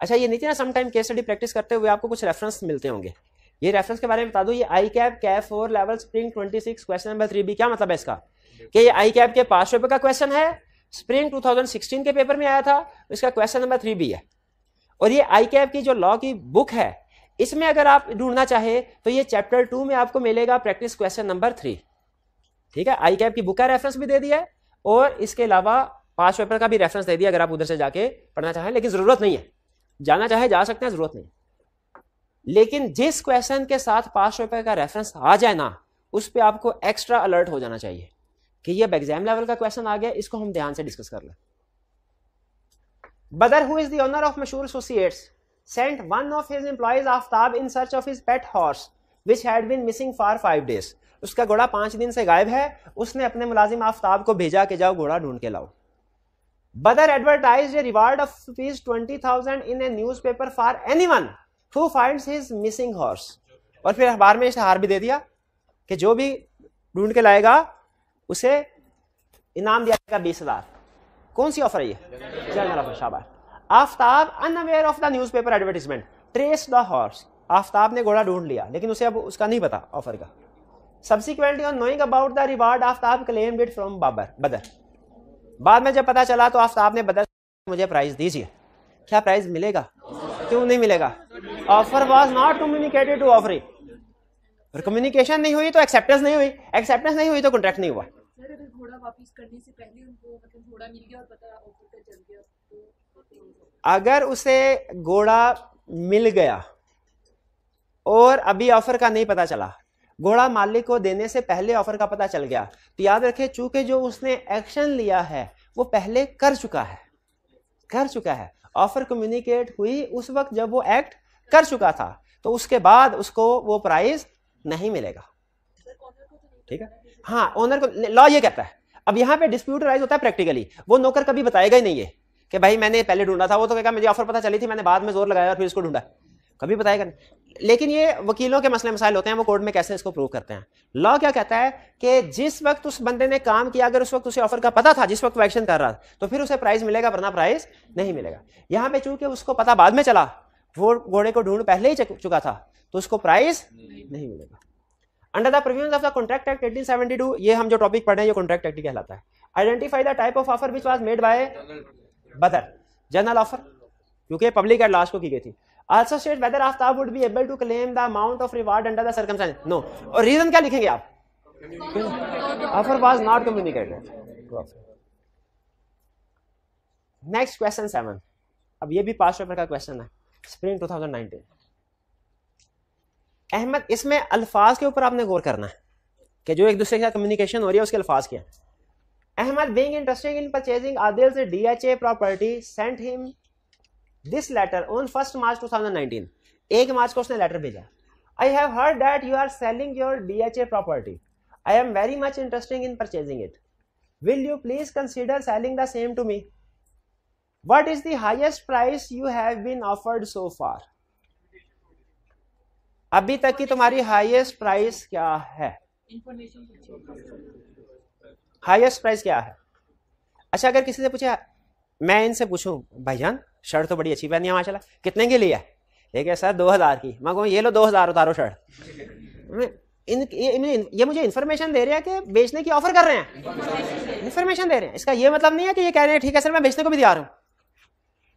Speaker 1: अच्छा ये नीचे ना some time case study practice करते हुए आपको कुछ रेफरेंस मिलते होंगे ये रेफरेंस के बारे में बता दूं ये ICAP CAF four level spring twenty six question number three B क्या मतलब है इसका कि ये आई कैप के पास पेपर का क्वेश्चन है स्प्रिंग 2016 के पेपर में आया था इसका क्वेश्चन नंबर थ्री बी है और ये आई कैब की जो लॉ की बुक है इसमें अगर आप ढूंढना चाहे तो ये चैप्टर टू में आपको मिलेगा प्रैक्टिस क्वेश्चन नंबर थ्री ठीक है आई कैब की बुक का रेफरेंस भी दे दिया है और इसके अलावा पांच पेपर का भी रेफरेंस दे दिया अगर आप उधर से जाके पढ़ना चाहें लेकिन ज़रूरत नहीं है जाना चाहे जा सकते हैं ज़रूरत नहीं लेकिन जिस क्वेश्चन के साथ पास पेपर का रेफरेंस आ जाए ना उस पर आपको एक्स्ट्रा अलर्ट हो जाना चाहिए कि ये अब एग्जाम लेवल का क्वेश्चन आ गया इसको हम ध्यान से डिस्कस कर लें Badar who is the owner of Mashur Associates, sent one of his employees, Aftab, in search of his pet horse, which had been missing for five days. उसका घोड़ा पांच दिन से गायब है उसने अपने मुलाजिम आफ्ताब को भेजा कि जाओ घोड़ा ढूंढ के लाओ Badar advertise a reward of rupees twenty thousand in a newspaper for anyone who find his missing horse और फिर अखबार में इश्तहार भी दे दिया कि जो भी ढूंढ के लाएगा उसे इनाम दिया जाएगा बीस हजार कौन सी ऑफर है ये जनरल ऑफर शाबाश Aftab unaware of the paper advertisement trace the horse Aftab ने घोड़ा ढूंढ लिया लेकिन उसे अब उसका नहीं पता ऑफर का subsequently on knowing about the reward Aftab claim it from Babar Badar बाद में जब पता चला तो आफ्ताब ने बदर मुझे प्राइज दीजिए क्या प्राइज मिलेगा क्यों नहीं मिलेगा offer was not communicated to offer communication नहीं हुई तो एक्सेप्टेंस नहीं हुई एक्सेप्टेंस नहीं हुई तो कॉन्ट्रैक्ट नहीं हुआ सर अगर घोड़ा वापस करने से पहले उनको मतलब घोड़ा मिल गया और पता ऑफर का चल गया तो अगर उसे घोड़ा मिल गया और अभी ऑफर का नहीं पता चला घोड़ा मालिक को देने से पहले ऑफर का पता चल गया तो याद रखें चूंकि जो उसने एक्शन लिया है वो पहले कर चुका है कर चुका है ऑफर कम्युनिकेट हुई उस वक्त जब वो एक्ट कर चुका था तो उसके बाद उसको वो प्राइज नहीं मिलेगा तो ठीक है हाँ ओनर को लॉ ये कहता है अब यहाँ पे डिस्प्यूट राइज होता है प्रैक्टिकली वो नौकर कभी बताएगा ही नहीं है कि भाई मैंने पहले ढूंढा था वो तो कहेगा मुझे ऑफर पता चली थी मैंने बाद में जोर लगाया और फिर इसको ढूंढा कभी बताएगा नहीं लेकिन ये वकीलों के मसले मसाइल होते हैं वो कोर्ट में कैसे इसको प्रूव करते हैं लॉ क्या कहता है कि जिस वक्त उस बंदे ने काम किया अगर उस वक्त उसे ऑफर का पता था जिस वक्त वो एक्शन कर रहा था तो फिर उसे प्राइज मिलेगा वरना प्राइज नहीं मिलेगा यहाँ पे चूंकि उसको पता बाद में चला वो घोड़े को ढूंढ पहले ही चुका था तो उसको प्राइज नहीं मिलेगा under the provision of the contract act 1872 ये हम जो टॉपिक पढ़ रहे हैं ये कॉन्ट्रैक्ट एक्ट कहलाता है identify the type of offer which was made by Badar general offer क्योंकि पब्लिक एट लास्ट को की गई थी also state whether Aftab would be able to claim the amount of reward under the circumstances no और reason क्या लिखेंगे आप offer was not communicated next question seven अब ये भी पास पेपर का क्वेश्चन है स्प्रिंग 2019 अहमद इसमें अल्फाज के ऊपर आपने गौर करना है कि जो एक दूसरे के साथ कम्युनिकेशन हो रही है उसके अल्फाज क्या है Ahmed being interesting in purchasing Adil से D H A property sent him this letter on first March two thousand nineteen एक मार्च को उसने लेटर भेजा I have heard that you are selling your D H A property I am very much interesting in purchasing it will you please consider selling the same to me what is the highest price you have been offered सो फार अभी तक की तुम्हारी highest price क्या है highest price क्या है अच्छा अगर किसी से पूछे मैं इनसे पूछूं भाईजान शर्ट तो बड़ी अच्छी पहनी है माशाल्लाह कितने की लिया देखिए सर दो हज़ार की मैं कहूँ ये लो दो हज़ार उतारो शर्ट इन ये, ये मुझे इन्फॉर्मेशन दे रहे हैं कि बेचने की ऑफर कर रहे हैं इन्फॉर्मेशन दे रहे हैं इसका ये मतलब नहीं है कि ये कह रहे हैं ठीक है सर मैं बेचने को भी तैयार हूँ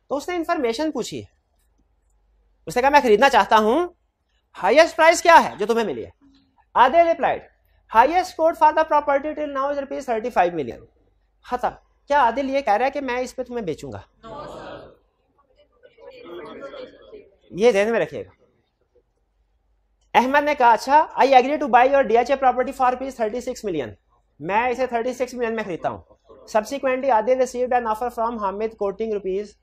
Speaker 1: तो उसने इन्फॉर्मेशन पूछी उसने कहा मैं खरीदना चाहता हूँ हाइएस्ट प्राइस क्या है जो तुम्हें मिली है Adil replied highest quote for the property till now is rupees thirty five million खत्म क्या आदिल ये कह रहा है कि मैं इस पर तुम्हें बेचूंगा ये ध्यान में रखिएगा अहमद ने कहा अच्छा I agree to buy your DHA property for rupees thirty six million मैं इसे थर्टी सिक्स मिलियन में खरीदता हूँ subsequently Adil receive an offer from Hamid quoting rupees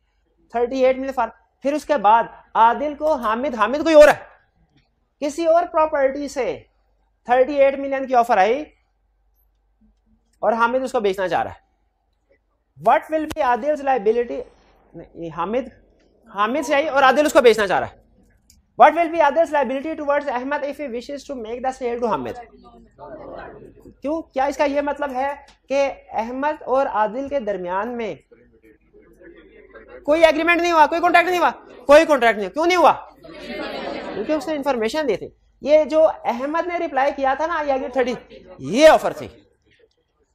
Speaker 1: thirty eight million for फिर उसके बाद आदिल को हामिद हामिद कोई और है किसी और प्रॉपर्टी से 38 मिलियन की ऑफर आई और हामिद उसको बेचना चाह रहा है what will be Adil liability Hamid Hamid से आई और आदिल उसको बेचना चाह रहा है what will be Adil's liability towards Ahmed if you wishes to make the sale to Hamid क्यों क्या इसका यह मतलब है कि अहमद और आदिल के दरमियान में कोई एग्रीमेंट नहीं हुआ कोई कॉन्ट्रैक्ट नहीं हुआ कोई कॉन्ट्रैक्ट नहीं क्यों नहीं हुआ क्योंकि उसने इन्फॉर्मेशन दी थी ये जो अहमद ने रिप्लाई किया था ना आई थर्टी ये ऑफर थी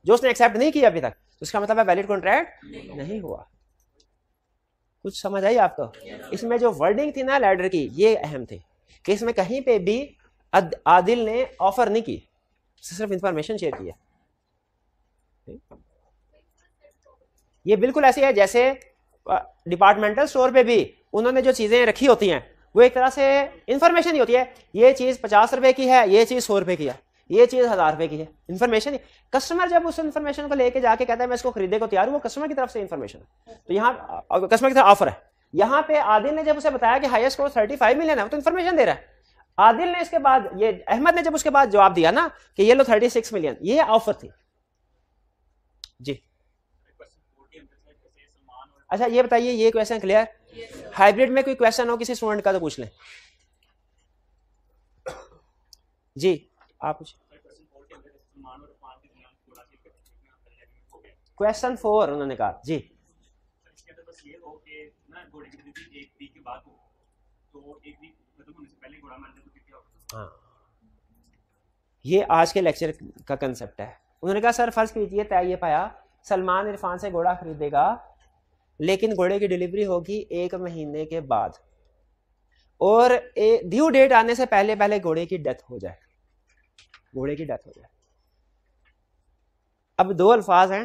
Speaker 1: जो उसने एक्सेप्ट नहीं किया अभी तक उसका मतलब है वैलिड कॉन्ट्रैक्ट नहीं हुआ कुछ समझ आई आपको इसमें जो वर्डिंग थी ना लैडर की ये अहम थी कि इसमें कहीं पे भी आदिल ने ऑफर नहीं की सिर्फ इंफॉर्मेशन शेयर किया ये बिल्कुल ऐसी है जैसे डिपार्टमेंटल स्टोर पे भी उन्होंने जो चीज़ें रखी होती हैं वो एक तरह से इन्फॉर्मेशन ही होती है ये चीज़ पचास रुपये की है ये चीज़ सौ रुपये की है ये चीज़ हज़ार रुपये की है इन्फॉर्मेशन कस्टमर जब उस इन्फॉर्मेशन को लेके जाके कहता है मैं इसको खरीदने को तैयार हूँ वो कस्टमर की तरफ से इन्फॉर्मेशन है तो यहाँ कस्टमर की तरफ ऑफर है यहाँ पे आदिल ने जब उसे बताया कि highest score thirty five million है तो इन्फॉर्मेशन दे रहा है आदिल ने इसके बाद ये अहमद ने जब उसके बाद जवाब दिया ना कि ये लो थर्टी सिक्स मिलियन ये ऑफर थी जी अच्छा ये बताइए ये क्वेश्चन क्लियर हाइब्रिड में कोई क्वेश्चन हो किसी स्टूडेंट का तो पूछ लें जी आप क्वेश्चन फोर उन्होंने कहा जी हाँ ये आज के लेक्चर का कंसेप्ट है उन्होंने कहा सर फर्स्ट कीजिए तय ये पाया सलमान इरफान से घोड़ा खरीदेगा लेकिन घोड़े की डिलीवरी होगी एक महीने के बाद और ड्यू डेट आने से पहले पहले घोड़े की डेथ हो जाए घोड़े की डेथ हो जाए अब दो अल्फाज हैं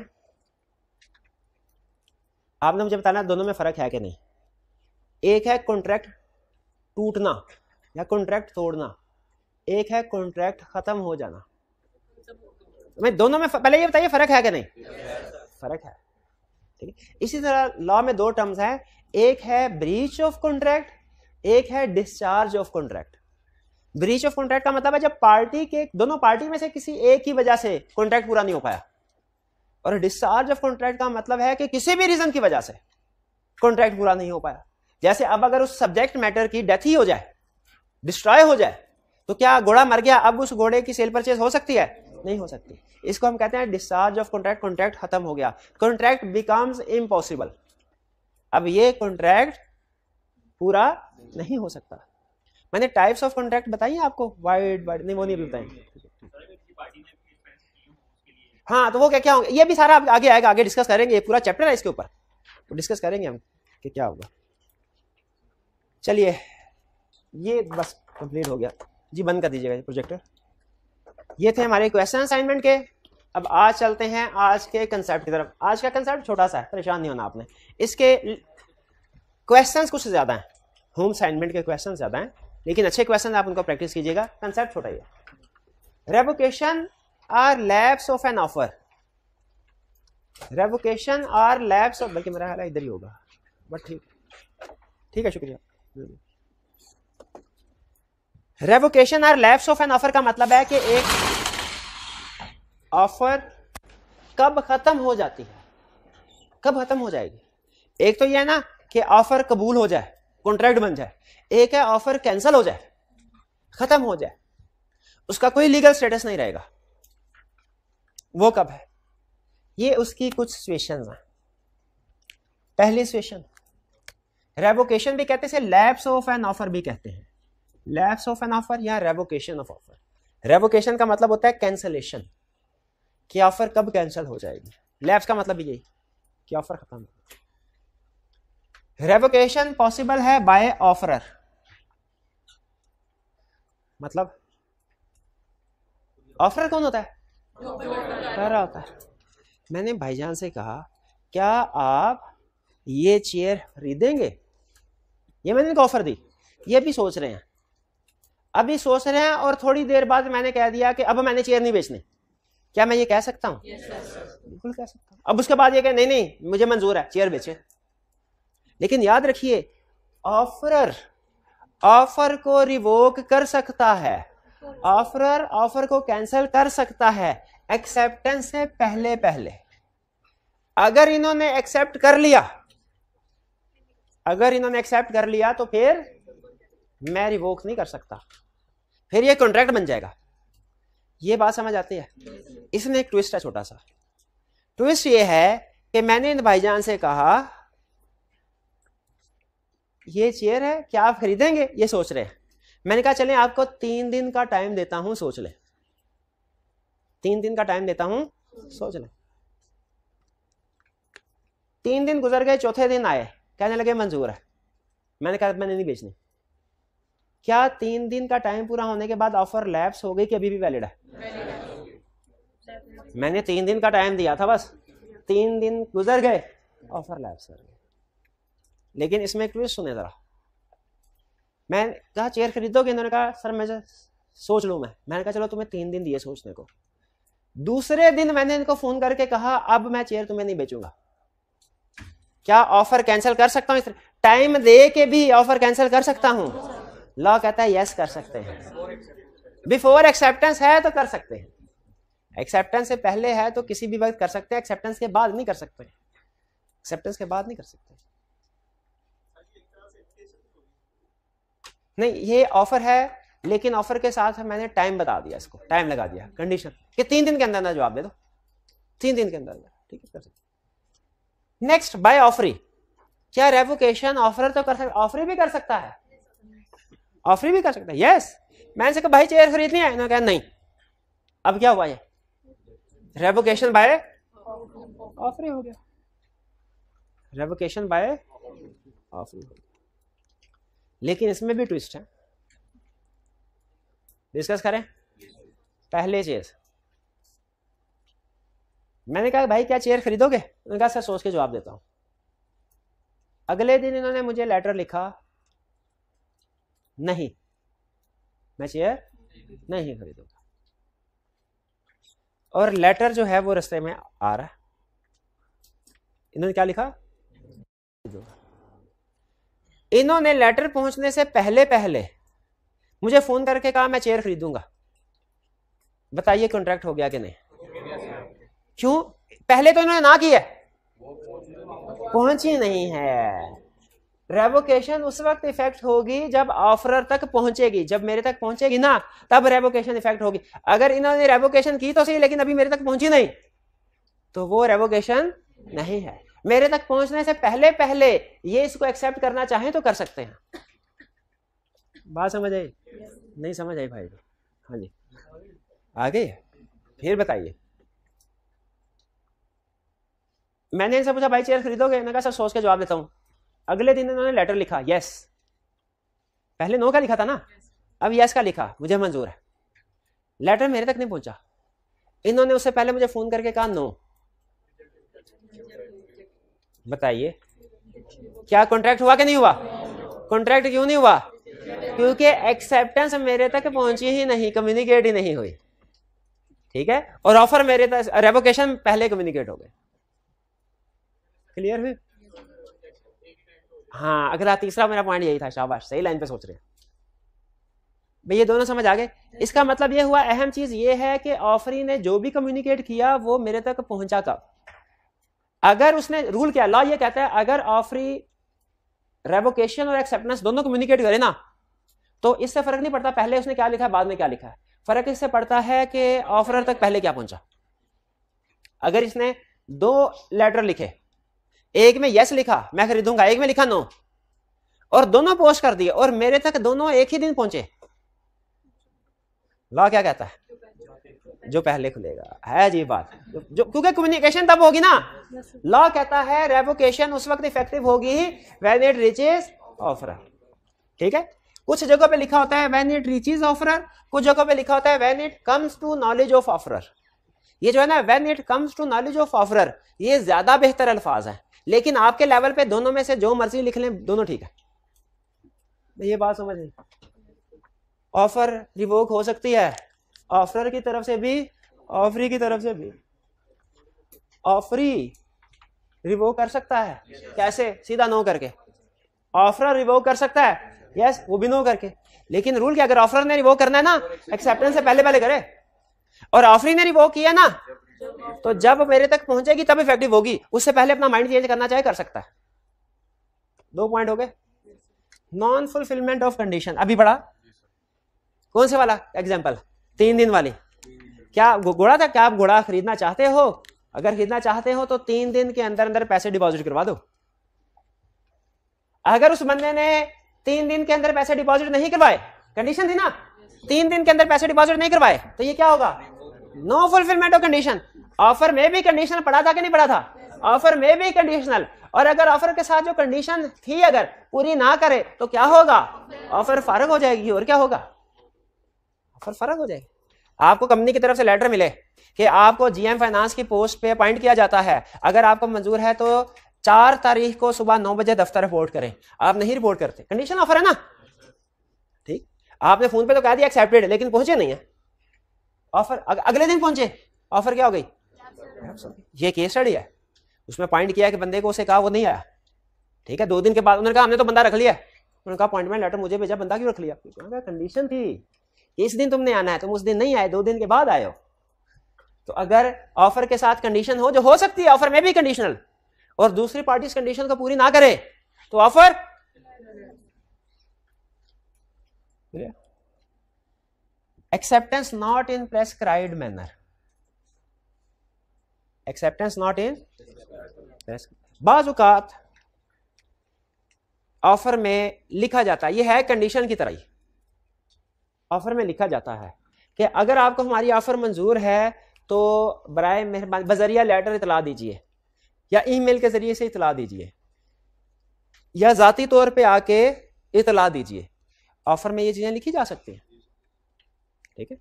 Speaker 1: आपने मुझे बताना दोनों में फर्क है कि नहीं एक है कॉन्ट्रैक्ट टूटना या कॉन्ट्रैक्ट तोड़ना एक है कॉन्ट्रैक्ट खत्म हो जाना मैं दोनों में पहले ये बताइए फर्क है कि नहीं फर्क है ठीक है इसी तरह लॉ में दो टर्म्स हैं एक है ब्रीच ऑफ कॉन्ट्रैक्ट एक है discharge of contract breach of contract का मतलब है जब पार्टी के दोनों पार्टी में से किसी एक ही वजह से कॉन्ट्रैक्ट पूरा नहीं हो पाया और डिस्चार्ज ऑफ कॉन्ट्रैक्ट का मतलब है कि किसी भी रीजन की वजह से कॉन्ट्रैक्ट पूरा नहीं हो पाया जैसे अब अगर उस सब्जेक्ट मैटर की डेथ ही हो जाए डिस्ट्रॉय हो जाए तो क्या घोड़ा मर गया अब उस घोड़े की सेल परचेज हो सकती है नहीं हो सकती इसको हम कहते हैं डिस्चार्ज ऑफ कॉन्ट्रैक्ट कॉन्ट्रैक्ट खत्म हो गया कॉन्ट्रैक्ट बिकम्स इम्पॉसिबल अब ये कॉन्ट्रैक्ट पूरा नहीं हो सकता मैंने टाइप्स ऑफ कॉन्ट्रैक्ट बताई आपको वाइड वाइड नहीं वो नहीं बताए हाँ तो वो क्या क्या होंगे ये भी सारा आगे आएगा आगे डिस्कस करेंगे ये पूरा चैप्टर है इसके ऊपर तो डिस्कस करेंगे हम कि क्या होगा चलिए ये बस कंप्लीट हो गया जी बंद कर दीजिएगा ये प्रोजेक्टर ये थे हमारे क्वेश्चन असाइनमेंट के अब आज चलते हैं आज के कंसेप्ट की तरफ आज का कंसेप्ट छोटा सा है परेशान नहीं होना आपने इसके क्वेश्चन कुछ ज़्यादा हैं होम असाइनमेंट के क्वेश्चन ज़्यादा हैं लेकिन अच्छे क्वेश्चन आप उनको प्रैक्टिस कीजिएगा कंसेप्ट छोटा ही है revocation or lapse of an offer revocation or lapse of बल्कि मेरा ख्याल इधर ही होगा बट ठीक ठीक है शुक्रिया revocation or lapse of an offer का मतलब है कि एक ऑफर कब खत्म हो जाती है कब खत्म हो जाएगी एक तो यह है ना कि ऑफर कबूल हो जाए कॉन्ट्रैक्ट बन जाए एक है ऑफर कैंसिल हो जाए खत्म हो जाए उसका कोई लीगल स्टेटस नहीं रहेगा वो कब है ये उसकी कुछ सिचुएशन हैं पहली सिचुएशन रेवोकेशन भी कहते हैं लैप्स ऑफ एन ऑफर भी कहते हैं लैप्स ऑफ एन ऑफर या रेवोकेशन ऑफ ऑफर रेवोकेशन का मतलब होता है कैंसलेशन कि ऑफर कब कैंसिल हो जाएगी लैप्स का मतलब यही कि ऑफर खत्म हो रेवोकेशन पॉसिबल है बाय ऑफरर मतलब ऑफरर कौन होता है कर रहा होता है मैंने भाईजान से कहा क्या आप ये चेयर खरीदेंगे ये मैंने इनको ऑफर दी ये भी सोच रहे हैं अभी सोच रहे हैं और थोड़ी देर बाद मैंने कह दिया कि अब मैंने चेयर नहीं बेचने क्या मैं ये कह सकता हूँ बिल्कुल कह सकता हूँ अब उसके बाद ये कह नहीं नहीं मुझे मंजूर है चेयर बेचे लेकिन याद रखिए ऑफरर ऑफर को रिवोक कर सकता है ऑफरर ऑफर को कैंसिल कर सकता है एक्सेप्टेंस से पहले पहले अगर इन्होंने एक्सेप्ट कर लिया अगर इन्होंने एक्सेप्ट कर लिया तो फिर मैं रिवोक नहीं कर सकता फिर ये कॉन्ट्रैक्ट बन जाएगा ये बात समझ आती है इसमें एक ट्विस्ट है छोटा सा ट्विस्ट ये है कि मैंने इन भाईजान से कहा ये चेयर है क्या आप खरीदेंगे ये सोच रहे हैं मैंने कहा चले आपको तीन दिन का टाइम देता हूं सोच लें तीन दिन का टाइम देता हूं सोच लें तीन दिन गुजर गए चौथे दिन आए कहने लगे मंजूर है मैंने कहा मैंने नहीं बेचनी क्या तीन दिन का टाइम पूरा होने के बाद ऑफर लैप्स हो गई कि अभी भी वैलिड है मैंने तीन दिन का टाइम दिया था बस तीन दिन गुजर गए ऑफर लैप्स कर गए लेकिन इसमें एक ट्विस्ट सुने जरा मैं कहा चेयर खरीदोगे इन्होंने कहा सर मैं सोच लू मैं मैंने कहा चलो तुम्हें तीन दिन दिए सोचने को दूसरे दिन मैंने इनको फोन करके कहा अब मैं चेयर तुम्हें नहीं बेचूंगा क्या ऑफर कैंसिल कर सकता हूँ टाइम दे के भी ऑफर कैंसिल कर सकता हूँ लॉ कहता है यस कर सकते हैं बिफोर एक्सेप्टेंस है तो कर सकते हैं एक्सेप्टेंस से पहले है तो किसी भी वक्त कर सकते हैं एक्सेप्टेंस के बाद नहीं कर सकते एक्सेप्टेंस के बाद नहीं कर सकते नहीं ये ऑफर है लेकिन ऑफर के साथ मैंने टाइम बता दिया इसको टाइम लगा दिया कंडीशन कि तीन दिन के अंदर अंदर जवाब दे दो तीन दिन के अंदर ठीक है कर सकते नेक्स्ट बाय ऑफरी क्या रेवोकेशन ऑफर तो कर सकता ऑफरी भी कर सकता है ऑफर भी कर सकता है यस मैंने से कहा भाई चेयर खरीदनी है इन्होंने कहा नहीं अब क्या हुआ ये रेवोकेशन बाय ऑफर हो गया रेवोकेशन बाय ऑफर लेकिन इसमें भी ट्विस्ट है डिस्कस करें पहले चेयर मैंने कहा भाई क्या चेयर खरीदोगे उन्होंने कहा सर सोच के जवाब देता हूँ अगले दिन इन्होंने मुझे लेटर लिखा नहीं मैं चेयर नहीं खरीदूंगा और लेटर जो है वो रस्ते में आ रहा है इन्होंने क्या लिखा इन्होंने लेटर पहुंचने से पहले पहले मुझे फोन करके कहा मैं चेयर खरीदूंगा बताइए कॉन्ट्रैक्ट हो गया कि नहीं क्यों पहले तो इन्होंने ना किया पहुंची नहीं है रेवोकेशन उस वक्त इफेक्ट होगी जब ऑफरर तक पहुंचेगी जब मेरे तक पहुंचेगी ना तब रेवोकेशन इफेक्ट होगी अगर इन्होंने रेवोकेशन की तो सही लेकिन अभी मेरे तक पहुंची नहीं तो वो रेवोकेशन नहीं है मेरे तक पहुंचने से पहले पहले ये इसको एक्सेप्ट करना चाहें तो कर सकते हैं बात समझ आई नहीं समझ आई भाई हाँ जी आ गई फिर बताइए मैंने इनसे पूछा भाई चेयर खरीदोगे मैंने कहा सर सोच के जवाब देता हूँ अगले दिन इन्होंने लेटर लिखा यस पहले नो का लिखा था ना अब यस का लिखा मुझे मंजूर है लेटर मेरे तक नहीं पहुंचा इन्होंने उससे पहले मुझे फोन करके कहा नो बताइए क्या कॉन्ट्रैक्ट हुआ कि नहीं हुआ कॉन्ट्रैक्ट क्यों नहीं हुआ क्योंकि एक्सेप्टेंस मेरे तक पहुंची ही नहीं कम्युनिकेट ही नहीं हुई ठीक है और ऑफर मेरे तक रेवोकेशन पहले कम्युनिकेट हो गए क्लियर हुई हाँ अगला तीसरा मेरा पॉइंट यही था शाबाश सही लाइन पे सोच रहे हैं भाई ये दोनों समझ आ गए इसका मतलब ये हुआ अहम चीज ये है कि ऑफरी ने जो भी कम्युनिकेट किया वो मेरे तक पहुंचा कब अगर उसने रूल किया लॉ ये कहता है अगर ऑफरी रेवोकेशन और एक्सेप्टेंस दोनों कम्युनिकेट करे ना तो इससे फर्क नहीं पड़ता पहले उसने क्या लिखा बाद में क्या लिखा फर्क इससे पड़ता है कि ऑफरर तक पहले क्या पहुंचा अगर इसने दो लेटर लिखे एक में यस लिखा मैं खरीदूंगा एक में लिखा नो और दोनों पोस्ट कर दिए और मेरे तक दोनों एक ही दिन पहुंचे लॉ क्या कहता है जो पहले खुलेगा है जी बात जो क्योंकि कम्युनिकेशन तब होगी ना लॉ कहता है रेवोकेशन उस वक्त इफेक्टिव होगी वेन इट रीचेस ऑफर ठीक है कुछ जगह पे लिखा होता है वेन इट इज ऑफर कुछ जगह पे लिखा होता है when it comes to knowledge of offer ये जो है ना when it comes to knowledge of offer ये ज्यादा बेहतर अल्फाज है लेकिन आपके लेवल पे दोनों में से जो मर्जी लिख लें दोनों ठीक है ये बात समझ आई ऑफर रिवोक हो सकती है ऑफर की तरफ से भी ऑफरी की तरफ से भी ऑफरी रिवोक कर सकता है कैसे सीधा नो करके ऑफर रिवोक कर सकता है यस वो भी नो करके लेकिन रूल क्या अगर ऑफर ने रिवोक करना है ना एक्सेप्टेंस से पहले पहले करे और ऑफरी ने रिवोक किया ना तो जब मेरे तक पहुंचेगी तब इफेक्टिव होगी उससे पहले अपना माइंड चेंज करना चाहे कर सकता है दो पॉइंट हो गए नॉन फुलफिलमेंट ऑफ कंडीशन अभी पढ़ा कौन से वाला एग्जाम्पल तीन दिन वाली क्या घोड़ा था क्या आप घोड़ा खरीदना चाहते हो अगर खरीदना चाहते हो तो तीन दिन के अंदर अंदर पैसे डिपॉजिट करवा दो अगर उस बंदे ने तीन दिन के अंदर पैसे डिपॉजिट नहीं करवाए कंडीशन थी ना तीन दिन के अंदर पैसे डिपॉजिट नहीं करवाए तो ये क्या होगा no fulfilment of condition offer में भी कंडीशनल पढ़ा था कि नहीं पढ़ा था ऑफर में भी कंडीशनल और अगर ऑफर के साथ जो कंडीशन थी अगर पूरी ना करे तो क्या होगा ऑफर फारग हो जाएगी और क्या होगा ऑफर फारग हो जाएगी आपको कंपनी की तरफ से लेटर मिले कि आपको जीएम फाइनेंस की पोस्ट पे अपॉइंट किया जाता है अगर आपको मंजूर है तो चार तारीख को सुबह नौ बजे दफ्तर रिपोर्ट करें आप नहीं रिपोर्ट करते कंडीशन ऑफर है ना ठीक आपने फोन पे तो कह दिया एक्सेप्टेड लेकिन पहुंचे नहीं है ऑफर अग, अगले दिन पहुंचे ऑफर क्या हो गई ये केस स्टडी है उसमें पॉइंट किया कि बंदे को उसे कहा वो नहीं आया ठीक है दो दिन के बाद उन्होंने कहा हमने तो बंदा रख लिया उन्होंने कहा अपॉइंटमेंट लेटर मुझे भेजा बंदा क्यों रख लिया कंडीशन थी इस दिन तुमने आना है तुम उस दिन नहीं आए दो दिन के बाद आए हो तो अगर ऑफर के साथ कंडीशन हो जो हो सकती है ऑफर में भी कंडीशनल और दूसरी पार्टी कंडीशन को पूरी ना करे तो offer acceptance not in prescribed manner acceptance not in बाज अवत ऑफर में लिखा जाता है ये है कंडीशन की तरह ही ऑफर में लिखा जाता है कि अगर आपको हमारी ऑफर मंजूर है तो बर मेहरबानी बजरिया लेटर इतला दीजिए या ई मेल के ज़रिए से इतला दीजिए या ज़ाती तौर पर आके इतला दीजिए ऑफर में ये चीज़ें लिखी जा सकती हैं ठीक है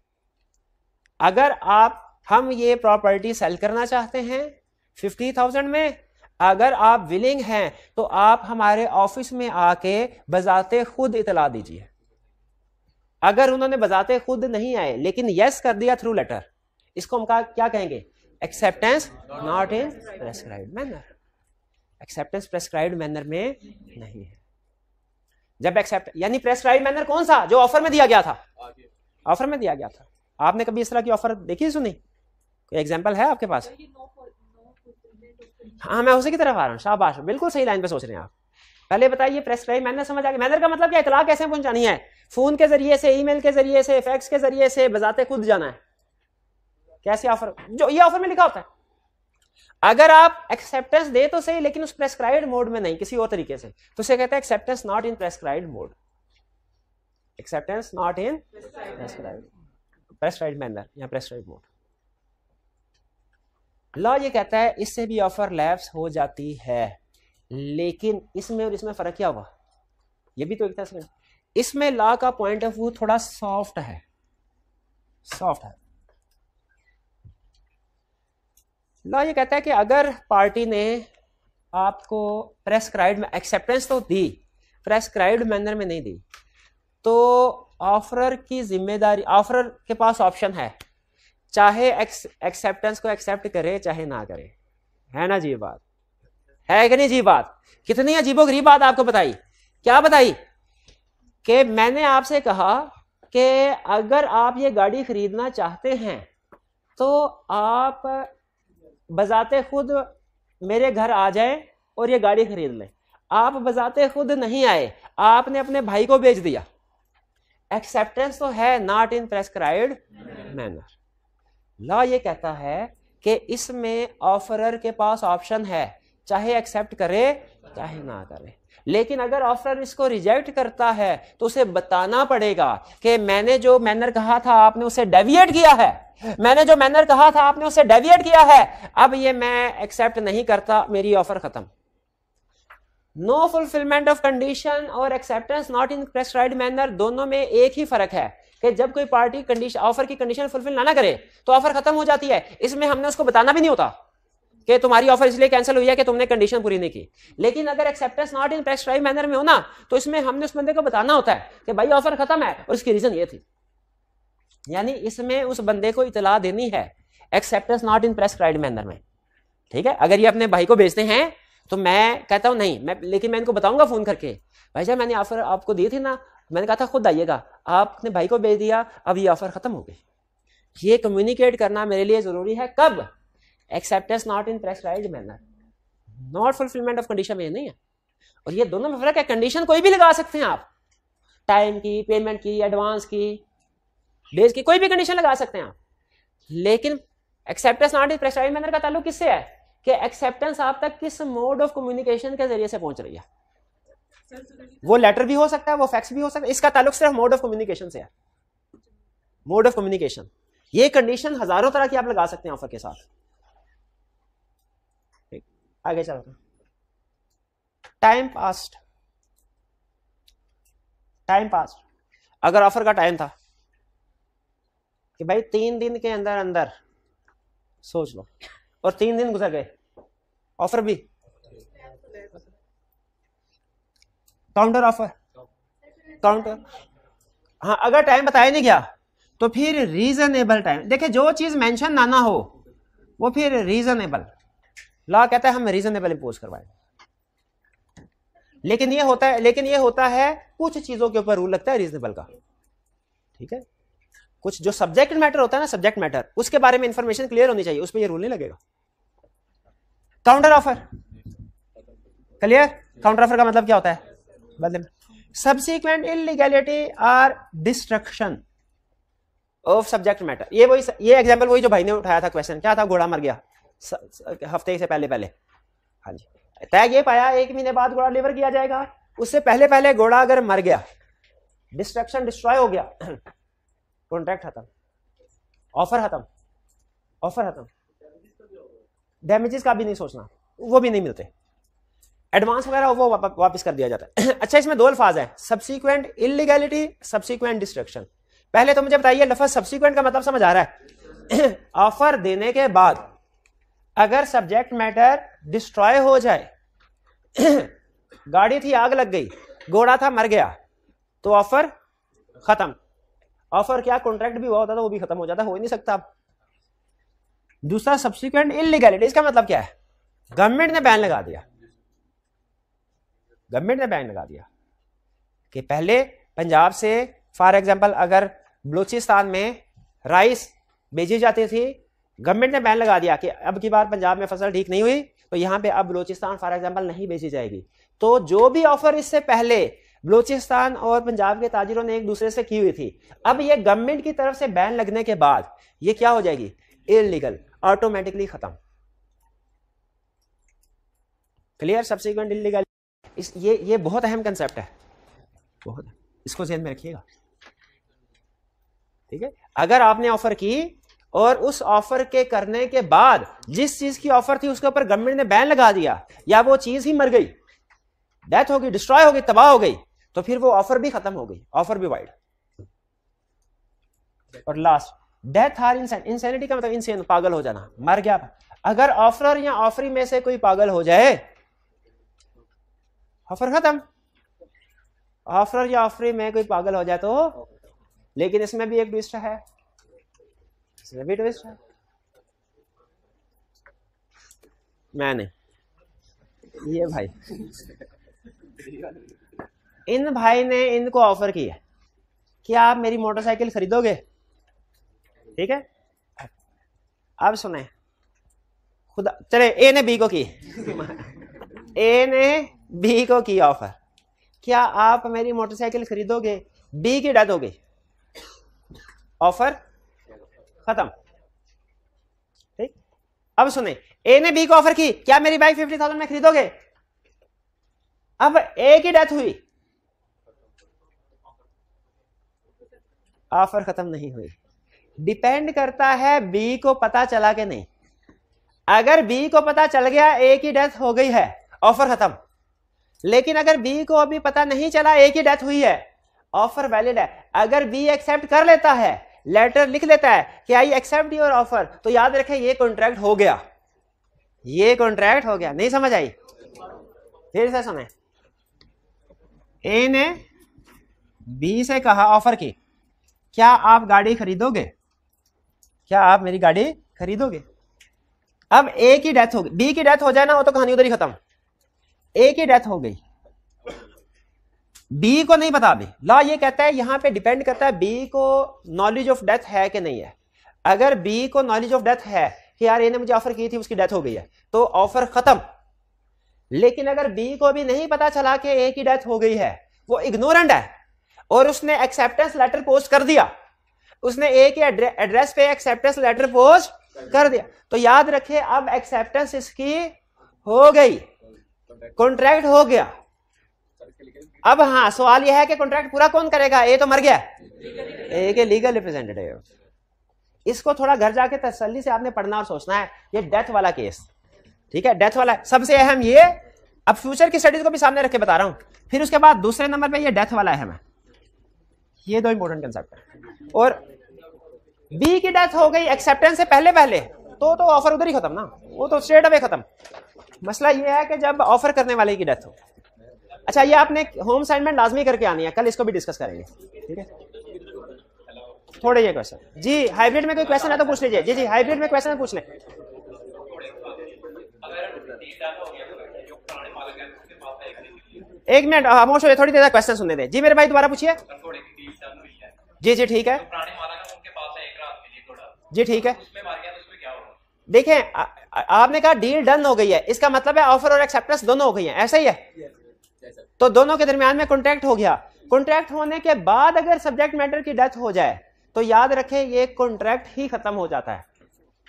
Speaker 1: अगर आप हम ये प्रॉपर्टी सेल करना चाहते हैं फिफ्टी थाउजेंड में अगर आप विलिंग हैं तो आप हमारे ऑफिस में आके बजाते खुद इतला दीजिए अगर उन्होंने बजाते खुद नहीं आए लेकिन यस कर दिया थ्रू लेटर इसको हम कहा क्या कहेंगे acceptance not in prescribe manner acceptance prescribe manner में नहीं है जब एक्सेप्ट यानी प्रेस्क्राइब मैनर कौन सा जो ऑफर में दिया गया था ऑफर में दिया गया था आपने कभी इस तरह की ऑफर देखी सुनी कोई एग्जाम्पल है आपके पास हाँ मैं उसी की तरफ आ रहा हूँ शाबाश बिल्कुल सही लाइन पे सोच रहे हैं आप पहले बताइए प्रेस प्रेस्क्राइब मैनर समझ आ गया मैनर का मतलब क्या इतला कैसे पहुंचानी है फोन के जरिए से ईमेल के जरिए से फैक्स के जरिए से बजाते खुद जाना है कैसे ऑफर जो ये ऑफर में लिखा होता है अगर आप एक्सेप्टेंस दे तो सही लेकिन उस प्रेस्क्राइब मोड में नहीं किसी और तरीके से तो उसे कहते हैं acceptance not in prescribe mode acceptance not in prescribed prescribed manner या prescribed mode लॉ ये कहता है इससे भी ऑफर लैब्स हो जाती है लेकिन इसमें और इसमें फर्क क्या हुआ ये भी तो एक तरह से इसमें लॉ का पॉइंट ऑफ व्यू थोड़ा सॉफ्ट है सॉफ्ट है लॉ ये कहता है कि अगर पार्टी ने आपको में एक्सेप्टेंस तो दी प्रेस्क्राइब मैनर में नहीं दी तो ऑफरर की जिम्मेदारी ऑफरर के पास ऑप्शन है चाहे एक्सेप्टेंस को एक्सेप्ट करे चाहे ना करे है ना जी बात है कि नहीं जी बात कितनी अजीबो गरीब बात आपको बताई क्या बताई कि मैंने आपसे कहा कि अगर आप ये गाड़ी खरीदना चाहते हैं तो आप बजाते खुद मेरे घर आ जाए और ये गाड़ी खरीद लें आप बजाते खुद नहीं आए आपने अपने भाई को बेच दिया एक्सेप्टेंस तो है not in prescribe manner law ये कहता है कि इसमें ऑफरर के पास ऑप्शन है चाहे एक्सेप्ट करे चाहे ना करे लेकिन अगर ऑफर इसको रिजेक्ट करता है तो उसे बताना पड़ेगा कि मैंने जो मैनर कहा था आपने उसे डेविएट किया है मैंने जो मैनर कहा था आपने उसे डेविएट किया है अब ये मैं एक्सेप्ट नहीं करता मेरी ऑफर खत्म नो फुलफिलमेंट ऑफ कंडीशन और acceptance not in prescribe manner दोनों में एक ही फर्क है कि जब कोई पार्टी कंडीशन ऑफर की कंडीशन फुलफिल ना ना करे तो ऑफर खत्म हो जाती है इसमें हमने उसको बताना भी नहीं होता कि तुम्हारी ऑफर इसलिए कैंसिल हुई है कि तुमने कंडीशन पूरी नहीं की लेकिन अगर acceptance not in prescribe manner में हो ना तो इसमें हमने उस बंदे को बताना होता है कि भाई ऑफर खत्म है और इसकी रीजन ये थी यानी इसमें उस बंदे को इतला देनी है acceptance not in prescribe manner में ठीक है अगर ये अपने भाई को भेजते हैं तो मैं कहता हूँ नहीं मैं लेकिन मैं इनको बताऊंगा फ़ोन करके भाई साहब मैंने ऑफ़र आपको दी थी ना मैंने कहा था खुद आइएगा आपने भाई को भेज दिया अब ये ऑफ़र ख़त्म हो गई ये कम्युनिकेट करना मेरे लिए ज़रूरी है कब acceptance not in prescribe manner not fulfilment of condition में नहीं है और ये दोनों में फर्क है कंडीशन कोई भी लगा सकते हैं आप टाइम की पेमेंट की एडवांस की डेज की कोई भी कंडीशन लगा सकते हैं आप लेकिन acceptance not in prescribe manner का ताल्लुक किससे है कि एक्सेप्टेंस आप तक किस मोड ऑफ कम्युनिकेशन के जरिए से पहुंच रही है वो लेटर भी हो सकता है वो फैक्स भी हो सकता है इसका ताल्लुक सिर्फ मोड ऑफ कम्युनिकेशन से है मोड ऑफ कम्युनिकेशन ये कंडीशन हजारों तरह की आप लगा सकते हैं ऑफर के साथ ठीक आगे चलो टाइम पास्ट टाइम पास्ट अगर ऑफर का टाइम था कि भाई तीन दिन के अंदर अंदर सोच लो और तीन दिन गुजर गए ऑफर भी काउंटर ऑफर काउंटर हाँ अगर टाइम बताया नहीं गया तो फिर रीजनेबल टाइम देखिए जो चीज मेंशन ना ना हो वो फिर रीजनेबल लॉ कहता है हम रीजनेबल इम्पोज करवाए लेकिन ये होता है लेकिन ये होता है कुछ चीजों के ऊपर रूल लगता है रीजनेबल का ठीक है कुछ जो सब्जेक्ट मैटर होता है ना सब्जेक्ट मैटर उसके बारे में इंफॉर्मेशन क्लियर होनी चाहिए उस पर यह रूल नहीं लगेगा counter offer clear counter offer का मतलब क्या होता है बदले में subsequent or destruction of subject matter ये वही ये एग्जाम्पल वही जो भाई ने उठाया था क्वेश्चन क्या था घोड़ा मर गया स, स, हफ्ते से पहले पहले हाँ जी तय ये पाया एक महीने बाद घोड़ा डिलीवर किया जाएगा उससे पहले पहले घोड़ा अगर मर गया डिस्ट्रक्शन डिस्ट्रॉय हो गया कॉन्ट्रैक्ट खत्म ऑफर खत्म ऑफर खत्म डैमेजेस का भी नहीं सोचना वो भी नहीं मिलते एडवांस वगैरह वो वापस कर दिया जाता है अच्छा इसमें दो अल्फाज हैं सब्सिक्वेंट इलीगैलिटी सब्सिक्वेंट डिस्ट्रक्शन पहले तो मुझे बताइए लफज सब्सिक्वेंट का मतलब समझ आ रहा है ऑफर देने के बाद अगर सब्जेक्ट मैटर डिस्ट्रॉय हो जाए गाड़ी थी आग लग गई घोड़ा था मर गया तो ऑफर खत्म ऑफर क्या कॉन्ट्रैक्ट भी हुआ होता था तो वो भी खत्म हो जाता हो ही नहीं सकता अब दूसरा सब्सिक्वेंट इलीगैलिटी इसका मतलब क्या है गवर्नमेंट ने बैन लगा दिया गवर्नमेंट ने बैन लगा दिया कि पहले पंजाब से फॉर एग्जांपल अगर बलूचिस्तान में राइस बेची जाती थी गवर्नमेंट ने बैन लगा दिया कि अब की बार पंजाब में फसल ठीक नहीं हुई तो यहां पे अब बलूचिस्तान फॉर एग्जाम्पल नहीं बेची जाएगी तो जो भी ऑफर इससे पहले बलूचिस्तान और पंजाब के ताजिरों ने एक दूसरे से की हुई थी अब ये गवर्नमेंट की तरफ से बैन लगने के बाद ये क्या हो जाएगी इलीगल ऑटोमेटिकली खत्म क्लियर सब्सिक्वेंट इलीगल इस ये ये बहुत अहम कंसेप्ट है बहुत इसको जेहन में रखिएगा ठीक है अगर आपने ऑफर की और उस ऑफर के करने के बाद जिस चीज की ऑफर थी उसके ऊपर गवर्नमेंट ने बैन लगा दिया या वो चीज ही मर गई डेथ हो गई डिस्ट्रॉय हो गई तबाह हो गई तो फिर वो ऑफर भी खत्म हो गई ऑफर भी वाइड और लास्ट डेथ आर इंसान इंसैनिटी का मतलब इंसेन पागल हो जाना मर गया अगर ऑफरर या ऑफरी में से कोई पागल हो जाए ऑफर खत्म ऑफरर या ऑफरी में कोई पागल हो जाए तो लेकिन इसमें भी एक ट्विस्ट है इसमें भी ट्विस्ट है मैं नहीं ये भाई इन भाई ने इनको ऑफर किया कि आप मेरी मोटरसाइकिल खरीदोगे ठीक है अब सुने खुदा चले ए ने बी को की ए ने बी को की ऑफर क्या आप मेरी मोटरसाइकिल खरीदोगे बी की डेथ हो गई ऑफर खत्म ठीक अब सुने ए ने बी को ऑफर की क्या मेरी बाइक फिफ्टी थाउजेंड में खरीदोगे अब ए की डेथ हुई ऑफर खत्म नहीं हुई डिपेंड करता है बी को पता चला कि नहीं अगर बी को पता चल गया ए की डेथ हो गई है ऑफर खत्म लेकिन अगर बी को अभी पता नहीं चला ए की डेथ हुई है ऑफर वैलिड है अगर बी एक्सेप्ट कर लेता है लेटर लिख लेता है कि आई एक्सेप्ट योर ऑफर तो याद रखें ये कॉन्ट्रैक्ट हो गया ये कॉन्ट्रैक्ट हो गया नहीं समझ आई फिर से सुने ए ने बी से कहा ऑफर की क्या आप गाड़ी खरीदोगे क्या आप मेरी गाड़ी खरीदोगे अब ए की डेथ हो गई बी की डेथ हो जाए ना हो तो कहानी उधर ही खत्म ए की डेथ हो गई बी को नहीं पता अभी लॉ ये कहता है यहां पे डिपेंड करता है बी को नॉलेज ऑफ डेथ है कि नहीं है अगर बी को नॉलेज ऑफ डेथ है कि यार ये ने मुझे ऑफर की थी उसकी डेथ हो गई है तो ऑफर खत्म लेकिन अगर बी को भी नहीं पता चला कि ए की डेथ हो गई है वो इग्नोरेंट है और उसने एक्सेप्टेंस लेटर पोस्ट कर दिया उसने ए के एड्रेस पे एक्सेप्टेंस लेटर पोस्ट कर दिया तो याद रखे अब एक्सेप्टेंस इसकी हो गई कॉन्ट्रैक्ट हो गया अब हाँ सवाल यह है कि कॉन्ट्रैक्ट पूरा कौन करेगा ए तो मर गया ए के लीगल रिप्रेजेंटेटिव इसको थोड़ा घर जाके तसल्ली से आपने पढ़ना और सोचना है ये डेथ वाला केस ठीक है डेथ वाला सबसे अहम ये अब फ्यूचर की स्टडीज को भी सामने रख के बता रहा हूं फिर उसके बाद दूसरे नंबर पे ये डेथ वाला है मैं ये दो इंपॉर्टेंट कंसेप्ट है और बी की डेथ हो गई एक्सेप्टेंस से पहले पहले तो तो ऑफर उधर ही खत्म ना वो तो स्ट्रेट अवे खत्म मसला ये है कि जब ऑफर करने वाले की डेथ हो अच्छा ये आपने होम असाइनमेंट लाजमी करके आनी है कल इसको भी डिस्कस करेंगे ठीक है थोड़े ये क्वेश्चन जी हाइब्रिड में कोई क्वेश्चन है तो पूछ लीजिए जी जी हाइब्रिड में क्वेश्चन है पूछ लें एक मिनट मोश हो थोड़ी देर क्वेश्चन सुनने दे जी मेरे भाई दोबारा पूछिए जी जी ठीक है तो तो जी ठीक है तो देखें आपने कहा डील डन हो गई है इसका मतलब है ऑफर और एक्सेप्टेंस दोनों हो गई है ऐसा ही है तो दोनों के दरमियान में कॉन्ट्रैक्ट हो गया कॉन्ट्रैक्ट होने के बाद अगर सब्जेक्ट मैटर की डेथ हो जाए तो याद रखें ये कॉन्ट्रैक्ट ही खत्म हो जाता है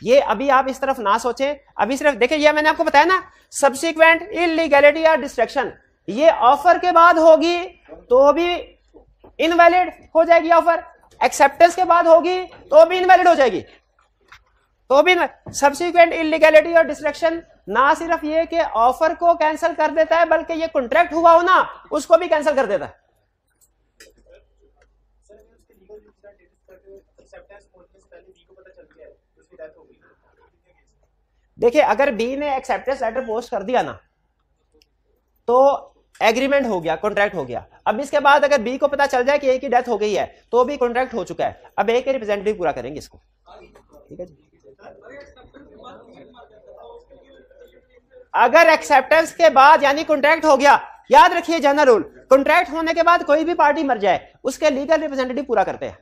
Speaker 1: ये अभी आप इस तरफ ना सोचें अभी सिर्फ देखिए ये मैंने आपको बताया ना सब्सिक्वेंट इलीगैलिटी या डिस्ट्रक्शन ये ऑफर के बाद होगी तो भी इनवैलिड हो जाएगी ऑफर एक्सेप्टेंस के बाद होगी तो भी इनवैलिड हो जाएगी तो भी सब्सिक्वेंट इलीगैलिटी और डिस्ट्रक्शन ना सिर्फ ये कि ऑफर को कैंसिल कर देता है बल्कि ये कॉन्ट्रैक्ट हुआ हो ना उसको भी कैंसिल कर देता है देखिए अगर बी ने एक्सेप्टेंस लेटर पोस्ट कर दिया ना तो एग्रीमेंट हो गया कॉन्ट्रैक्ट हो गया अब इसके बाद अगर बी को पता चल जाए कि ए की डेथ हो गई है तो भी कॉन्ट्रैक्ट हो चुका है अब ए के रिप्रेजेंटेटिव पूरा करेंगे इसको ठीक है अगर एक्सेप्टेंस के बाद यानी कॉन्ट्रैक्ट हो गया याद रखिए जनरल रूल कॉन्ट्रैक्ट होने के बाद कोई भी पार्टी मर जाए उसके लीगल रिप्रेजेंटेटिव पूरा करते हैं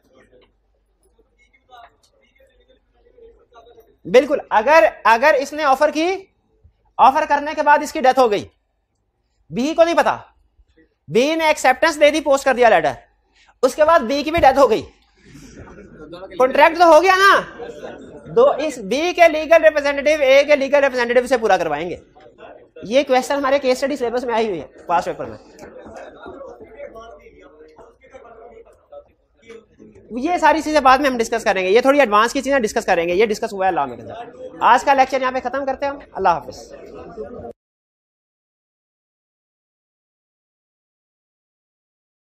Speaker 1: बिल्कुल अगर अगर इसने ऑफर की ऑफर करने के बाद इसकी डेथ हो गई बी को नहीं पता बी ने एक्सेप्टेंस दे दी पोस्ट कर दिया लेटर उसके बाद बी की भी डेथ हो गई कॉन्ट्रैक्ट तो हो गया ना दो इस बी के लीगल रिप्रेजेंटेटिव ए के लीगल रिप्रेजेंटेटिव से पूरा करवाएंगे ये क्वेश्चन हमारे केस स्टडी सिलेबस में आई हुई है पास पेपर में ये सारी चीजें बाद में हम डिस्कस करेंगे ये थोड़ी एडवांस की चीजें डिस्कस करेंगे ये डिस्कस हुआ है लॉ में आज का लेक्चर यहाँ पे खत्म करते हैं हम अल्लाह हाफिज